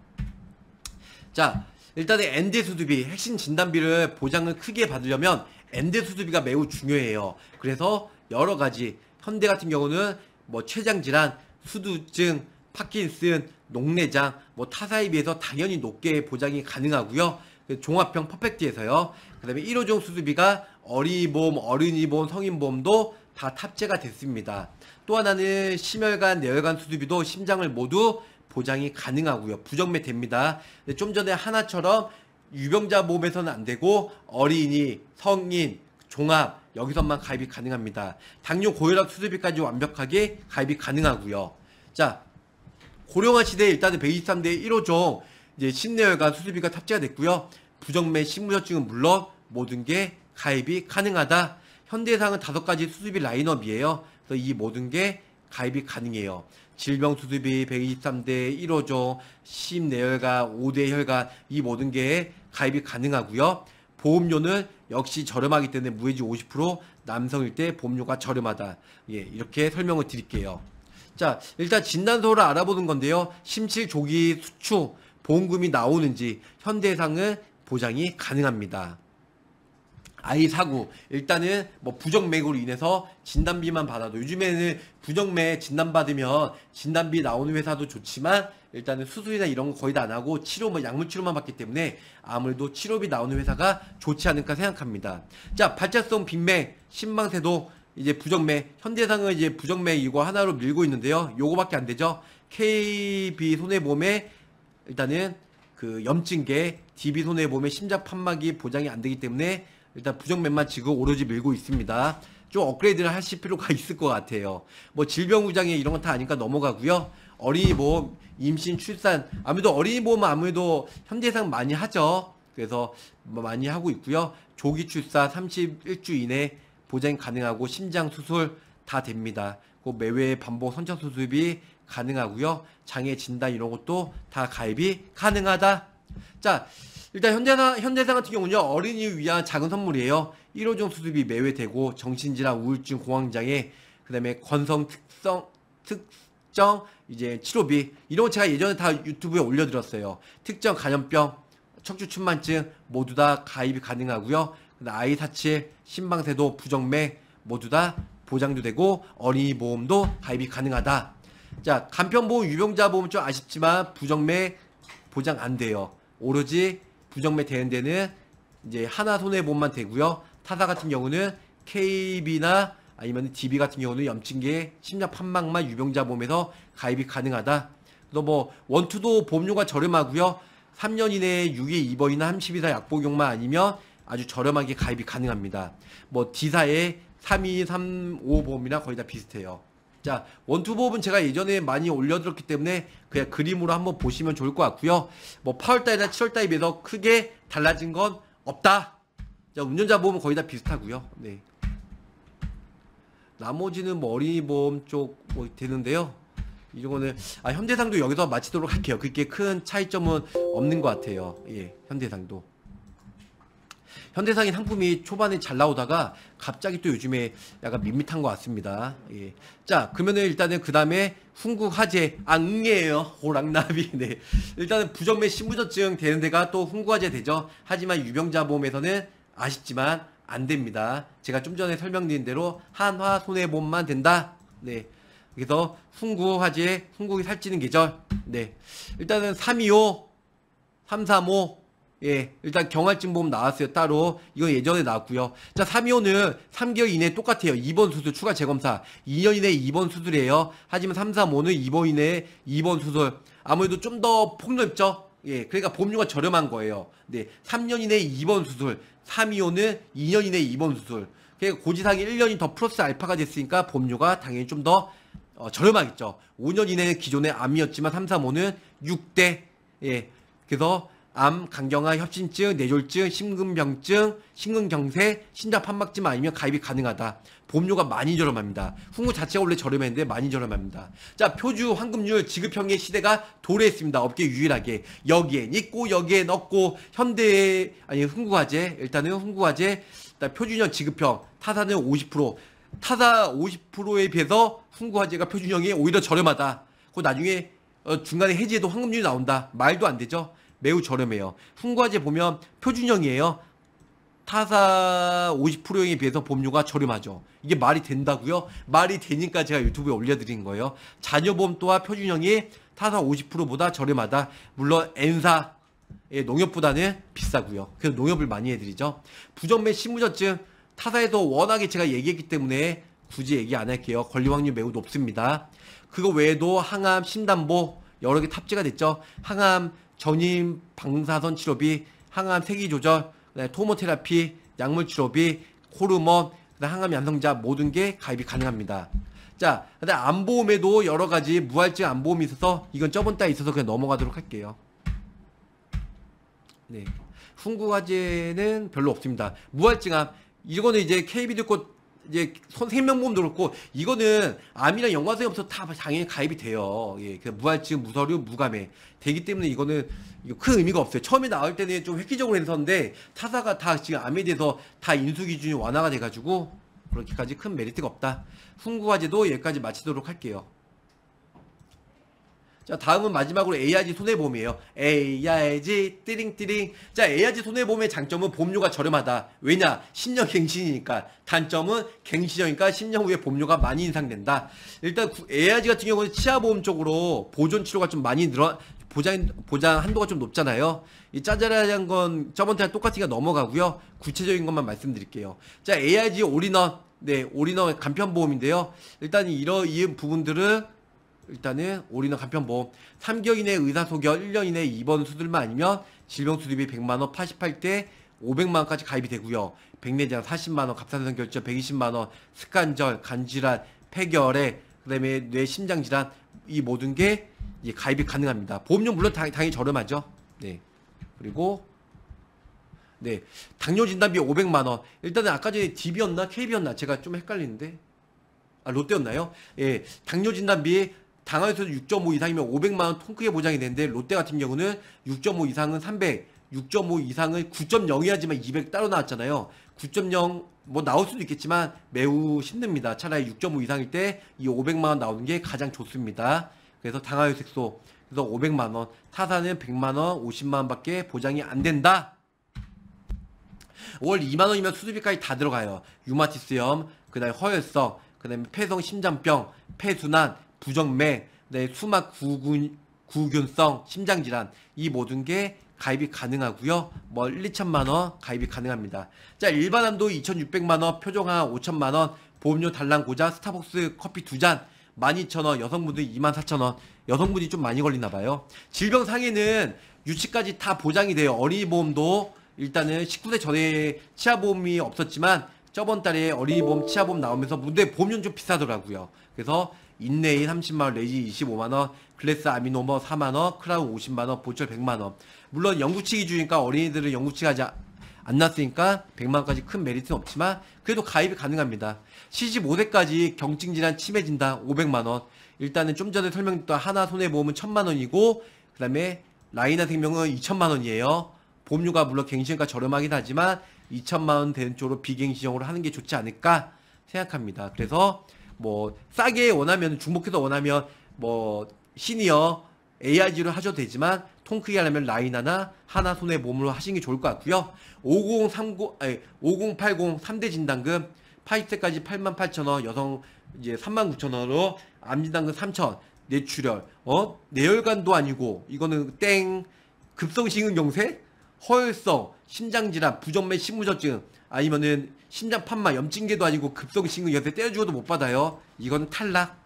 자, 일단은 엔드 수두비, 핵심 진단비를 보장을 크게 받으려면 엔드 수두비가 매우 중요해요. 그래서 여러 가지 현대 같은 경우는 뭐 췌장 질환, 수두증, 파킨슨, 녹내장, 뭐 타사에 비해서 당연히 높게 보장이 가능하고요. 그 종합형 퍼펙트에서요. 그 다음에 1호종 수수비가 어린이보험 어린이보험, 성인보험도 다 탑재가 됐습니다. 또 하나는 심혈관, 내혈관 수수비도 심장을 모두 보장이 가능하고요. 부정매됩니다. 좀 전에 하나처럼 유병자 모험에서는 안 되고 어린이, 성인, 종합 여기서만 가입이 가능합니다. 당뇨 고혈압 수술비까지 완벽하게 가입이 가능하고요. 자 고령화 시대에 일단은 123대 1호종 이제 신내혈관 수술비가 탑재가 됐고요. 부정매 신부전증은 물론 모든 게 가입이 가능하다. 현대상은 다섯 가지 수술비 라인업이에요. 그래서 이 모든 게 가입이 가능해요. 질병 수술비 123대 1호조, 심내혈관 5대 혈관 이 모든 게 가입이 가능하고요. 보험료는 역시 저렴하기 때문에 무해지 50% 남성일 때 보험료가 저렴하다. 예, 이렇게 설명을 드릴게요. 자, 일단 진단서를 알아보는 건데요. 심실 조기 수축 보험금이 나오는지 현대해상은 보장이 가능합니다. 아이 사고 일단은 뭐 부정맥으로 인해서 진단비만 받아도 요즘에는 부정맥 진단받으면 진단비 나오는 회사도 좋지만 일단은 수술이나 이런 거 거의 다 안 하고 치료 뭐 약물 치료만 받기 때문에 아무래도 치료비 나오는 회사가 좋지 않을까 생각합니다. 자발작성 빈맥 신망세도 이제 부정맥 현대상은 이제 부정맥 이거 하나로 밀고 있는데요. 요거밖에 안 되죠. KB 손해보험의 일단은 그 염증계 DB 손해 보면 심장 판막이 보장이 안 되기 때문에 일단 부정맥만 지고 오로지 밀고 있습니다. 좀 업그레이드를 하실 필요가 있을 것 같아요. 뭐 질병 우장에 이런 건 다 아니까 넘어가고요. 어린이 보험, 임신, 출산 아무래도 어린이 보험 아무래도 현대상 많이 하죠. 그래서 뭐 많이 하고 있고요. 조기 출사 31주 이내 보장 이 가능하고 심장 수술 다 됩니다. 그 매외 반복 선천 수술비 가능하고요. 장애 진단 이런 것도 다 가입이 가능하다. 자, 일단 현대사 현대상 같은 경우는요. 어린이 위한 작은 선물이에요. 1호종 수습이 매외되고 정신질환, 우울증, 공황장애, 그다음에 건성 특성 특정 이제 치료비 이런 거 제가 예전에 다 유튜브에 올려드렸어요. 특정 간염병, 척추춘만증 모두 다 가입이 가능하고요. 아이 사치, 신방세도 부정맥 모두 다 보장도 되고 어린이 보험도 가입이 가능하다. 자, 간편보험, 유병자 보험 은좀 아쉽지만 부정매 보장 안 돼요. 오로지 부정매 되는 데는 이제 하나 손해보험만 되고요. 타사 같은 경우는 KB나 아니면 DB 같은 경우는 염증계 심장 판막만 유병자 보험에서 가입이 가능하다. 그래서 뭐 원투도 보험료가 저렴하고요. 3년 이내에 6위 2번이나 30이사 약보경만 아니면 아주 저렴하게 가입이 가능합니다. 뭐 D사의 3235 보험이나 거의 다 비슷해요. 자, 원투보업은 제가 예전에 많이 올려드렸기 때문에 그냥 그림으로 한번 보시면 좋을 것 같고요. 뭐 8월달이나 7월달에 비해서 크게 달라진 건 없다. 자, 운전자 보험은 거의 다 비슷하고요. 네. 나머지는 뭐 어린이 보험 쪽뭐 되는데요. 이 거는 아 현대상도 여기서 마치도록 할게요. 그게 큰 차이점은 없는 것 같아요. 예, 현대상도. 현대상인 상품이 초반에 잘 나오다가 갑자기 또 요즘에 약간 밋밋한 것 같습니다. 예. 자, 그러면 일단은 그 다음에 훈국 화재 앙예요 호랑나비 네 일단은 부정맥 신부전증 되는 데가 또 훈국 화재 되죠 하지만 유병자보험에서는 아쉽지만 안 됩니다 제가 좀 전에 설명드린 대로 한화 손해보험만 된다 네 그래서 훈구 화재 훈국이 살찌는 계절 네 일단은 325 335 예, 일단 경화증 보험 나왔어요. 따로. 이건 예전에 나왔고요. 자, 325는 3개월 이내에 똑같아요. 2번 수술 추가 재검사. 2년 이내에 2번 수술이에요. 하지만 335는 2번 이내에 2번 수술. 아무래도 좀 더 폭넓죠? 예, 그러니까 보험료가 저렴한 거예요. 네, 3년 이내에 2번 수술. 325는 2년 이내에 2번 수술. 그러니까 고지상이 1년이 더 플러스 알파가 됐으니까 보험료가 당연히 좀 더 어, 저렴하겠죠. 5년 이내는 기존의 암이었지만 335는 6대. 예, 그래서 암, 간경화, 협심증뇌졸증 심근병증, 심근경색, 신장판막증 아니면 가입이 가능하다. 보험료가 많이 저렴합니다. 후무 자체가 원래 저렴했는데 많이 저렴합니다. 자, 표주 황금률 지급형의 시대가 도래했습니다. 업계 유일하게 여기엔 있고 여기엔 없고 현대 아니 흥구화제 일단은 흥구화제 일단 표준형 지급형 타사는 50% 타사 50%에 비해서 흥구화제가 표준형이 오히려 저렴하다. 그 나중에 어, 중간에 해지해도 황금률이 나온다. 말도 안 되죠. 매우 저렴해요. 훈과제 보면 표준형이에요. 타사 50%형에 비해서 보험료가 저렴하죠. 이게 말이 된다고요? 말이 되니까 제가 유튜브에 올려드린 거예요. 자녀보험 또한 표준형이 타사 50%보다 저렴하다. 물론 N사 농협보다는 비싸고요. 그래서 농협을 많이 해드리죠. 부정매 신부전증 타사에서 워낙에 제가 얘기했기 때문에 굳이 얘기 안 할게요. 권리 확률 매우 높습니다. 그거 외에도 항암, 신담보 여러 개 탑재가 됐죠. 항암 전임 방사선 치료비, 항암 세기 조절, 토모테라피, 약물 치료비, 호르몬, 항암 양성자 모든 게 가입이 가능합니다. 자, 근데 안보험에도 여러 가지 무할증 안보험이 있어서 이건 저번 달에 있어서 그냥 넘어가도록 할게요. 네. 훈구화재는 별로 없습니다. 무할증암 이거는 이제 KB도 곧 이제 생명보험도 그렇고 이거는 암이나 랑 영화생업소 다 당연히 가입이 돼요. 예, 무할증, 무서류, 무감해 되기 때문에 이거는 큰 의미가 없어요. 처음에 나올 때는 좀 획기적으로 해서인데 타사가 다 지금 암에 대해서 다 인수 기준이 완화가 돼가지고 그렇게까지 큰 메리트가 없다. 훈구과제도 여기까지 마치도록 할게요. 자 다음은 마지막으로 AIG 손해보험이에요. AIG 띠링띠링 자 AIG 손해보험의 장점은 보험료가 저렴하다. 왜냐 10년 갱신이니까 단점은 갱신형이니까 10년 후에 보험료가 많이 인상된다. 일단 AIG 같은 경우는 치아보험 쪽으로 보존치료가 좀 많이 늘어 보장, 보장 한도가 좀 높잖아요. 이 짜잘한 건 저번 때랑 똑같으니까 넘어가고요. 구체적인 것만 말씀드릴게요. 자, AIG 올인원. 네, 올인원 간편보험인데요. 일단 이런, 이 부분들은 일단은 올인원 간편보험 3개월 이내 의사소견 1년 이내 입원 수술만 아니면 질병수술비 100만원 88대 500만원까지 가입이 되고요 백내장 40만원 갑상선 결정 120만원 습관절 간질환 폐결핵 그다음에 뇌 심장 질환 이 모든 게 가입이 가능합니다 보험료 물론 당, 당연히 저렴하죠 네 그리고 네 당뇨 진단비 500만원 일단은 아까 전에 DB였나 KB였나 제가 좀 헷갈리는데 아 롯데였나요? 예 당뇨 진단비 당원에서도 6.5 이상이면 500만 원 통크게 보장이 되는데 롯데 같은 경우는 6.5 이상은 300, 6.5 이상은 9.0이야지만 200 따로 나왔잖아요. 9.0 뭐 나올 수도 있겠지만 매우 힘듭니다. 차라리 6.5 이상일 때 이 500만 원 나오는 게 가장 좋습니다. 그래서 당하유 색소 그래서 500만 원, 타사는 100만 원, 50만 원밖에 보장이 안 된다. 월 2만 원이면 수수비까지 다 들어가요. 유마티스염, 그다음에 허혈성, 그다음에 폐성 심장병, 폐순환, 부정맥, 네, 수막 구균, 구균성, 심장질환 이 모든 게 가입이 가능하고요. 뭐 1, 2천만 원 가입이 가능합니다. 자, 일반 암도 2,600만 원, 표정항 5천만 원, 보험료 달랑 고자 스타벅스 커피 두잔 12,000원, 여성분들 24,000원. 여성분이 좀 많이 걸리나 봐요. 질병 상에는 유치까지 다 보장이 돼요. 어린이 보험도 일단은 19세 전에 치아 보험이 없었지만 저번 달에 어린이 보험, 치아 보험 나오면서 근데 보험료는 좀 비싸더라고요. 그래서 인내인 30만원 레지 25만원 글래스 아미노머 4만원 크라운 50만원 보철 100만원 물론 영구치기 주니까 어린이들은 영구치가 하지 안 났으니까 100만원까지 큰 메리트는 없지만 그래도 가입이 가능합니다 시 5세까지 경증질환 치매진다 500만원 일단은 좀 전에 설명드렸던 하나 손해보험은 1000만원이고 그 다음에 라이나 생명은 2 0 0 0만원이에요 보험료가 물론 갱신과 저렴하긴 하지만 2 0 0 0만원 되는 쪽으로 비갱신형으로 하는 게 좋지 않을까 생각합니다 그래서 뭐 싸게 원하면 중복해서 원하면 뭐 시니어 ARG로 하셔도 되지만 통 크게 하려면 라인하나 하나 손에 몸으로 하시는 게 좋을 것 같고요. 5030 아니 5080 3대 진단금 파이트까지 88,000원, 여성 이제 39,000원으로 암진단금 3,000, 뇌출혈, 어? 뇌혈관도 아니고 이거는 땡 급성 식은경색 허혈성, 심장질환, 부정맥 심부저증 아니면은 심장판마 염증계도 아니고 급성심근여에 떼어주고도 못 받아요. 이건 탈락.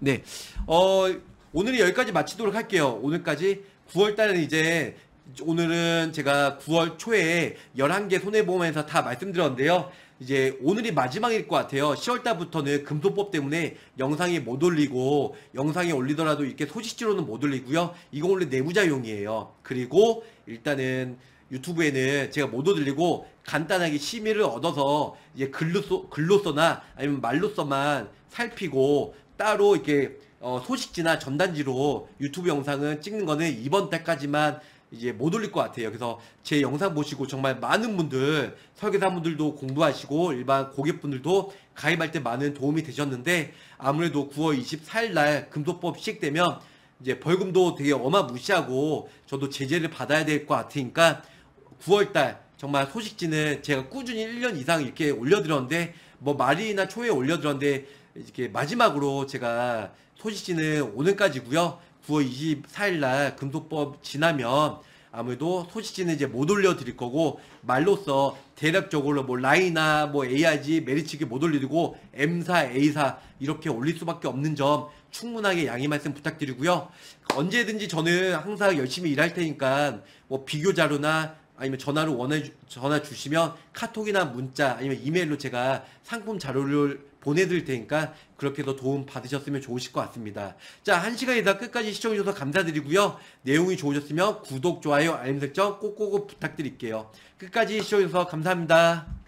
네. 어, 오늘이 여기까지 마치도록 할게요. 오늘까지 9월달은 이제 오늘은 제가 9월 초에 11개 손해보험에서 다 말씀드렸는데요. 이제 오늘이 마지막일 것 같아요. 10월달부터는 금소법 때문에 영상이 못 올리고 영상이 올리더라도 이렇게 소식지로는 못 올리고요. 이건 원래 내부자용이에요. 그리고 일단은 유튜브에는 제가 못 올리고 간단하게 심의를 얻어서 이제 글로써, 글로써나 아니면 말로써만 살피고 따로 이렇게 어, 소식지나 전단지로 유튜브 영상은 찍는 거는 이번 달까지만 이제 못 올릴 것 같아요. 그래서 제 영상 보시고 정말 많은 분들, 설계사분들도 공부하시고 일반 고객분들도 가입할 때 많은 도움이 되셨는데 아무래도 9월 24일 날 금소법 시행되면 이제 벌금도 되게 어마무시하고 저도 제재를 받아야 될 것 같으니까 9월달 정말 소식지는 제가 꾸준히 1년 이상 이렇게 올려드렸는데 뭐 말이나 초에 올려드렸는데 이렇게 마지막으로 제가 소식지는 오늘까지고요. 9월 24일날 금속법 지나면 아무래도 소식지는 이제 못 올려드릴 거고 말로써 대략적으로 뭐 라이나 뭐 AIG 메리치기 못 올리고 M사 A사 이렇게 올릴 수밖에 없는 점 충분하게 양해 말씀 부탁드리고요 언제든지 저는 항상 열심히 일할 테니까 뭐 비교 자료나 아니면 전화를 원해 주, 전화 주시면 카톡이나 문자 아니면 이메일로 제가 상품 자료를 보내드릴 테니까 그렇게도 도움 받으셨으면 좋으실 것 같습니다. 자, 한 시간이다 끝까지 시청해주셔서 감사드리고요. 내용이 좋으셨으면 구독, 좋아요, 알림 설정 꼭꼭 부탁드릴게요. 끝까지 시청해주셔서 감사합니다.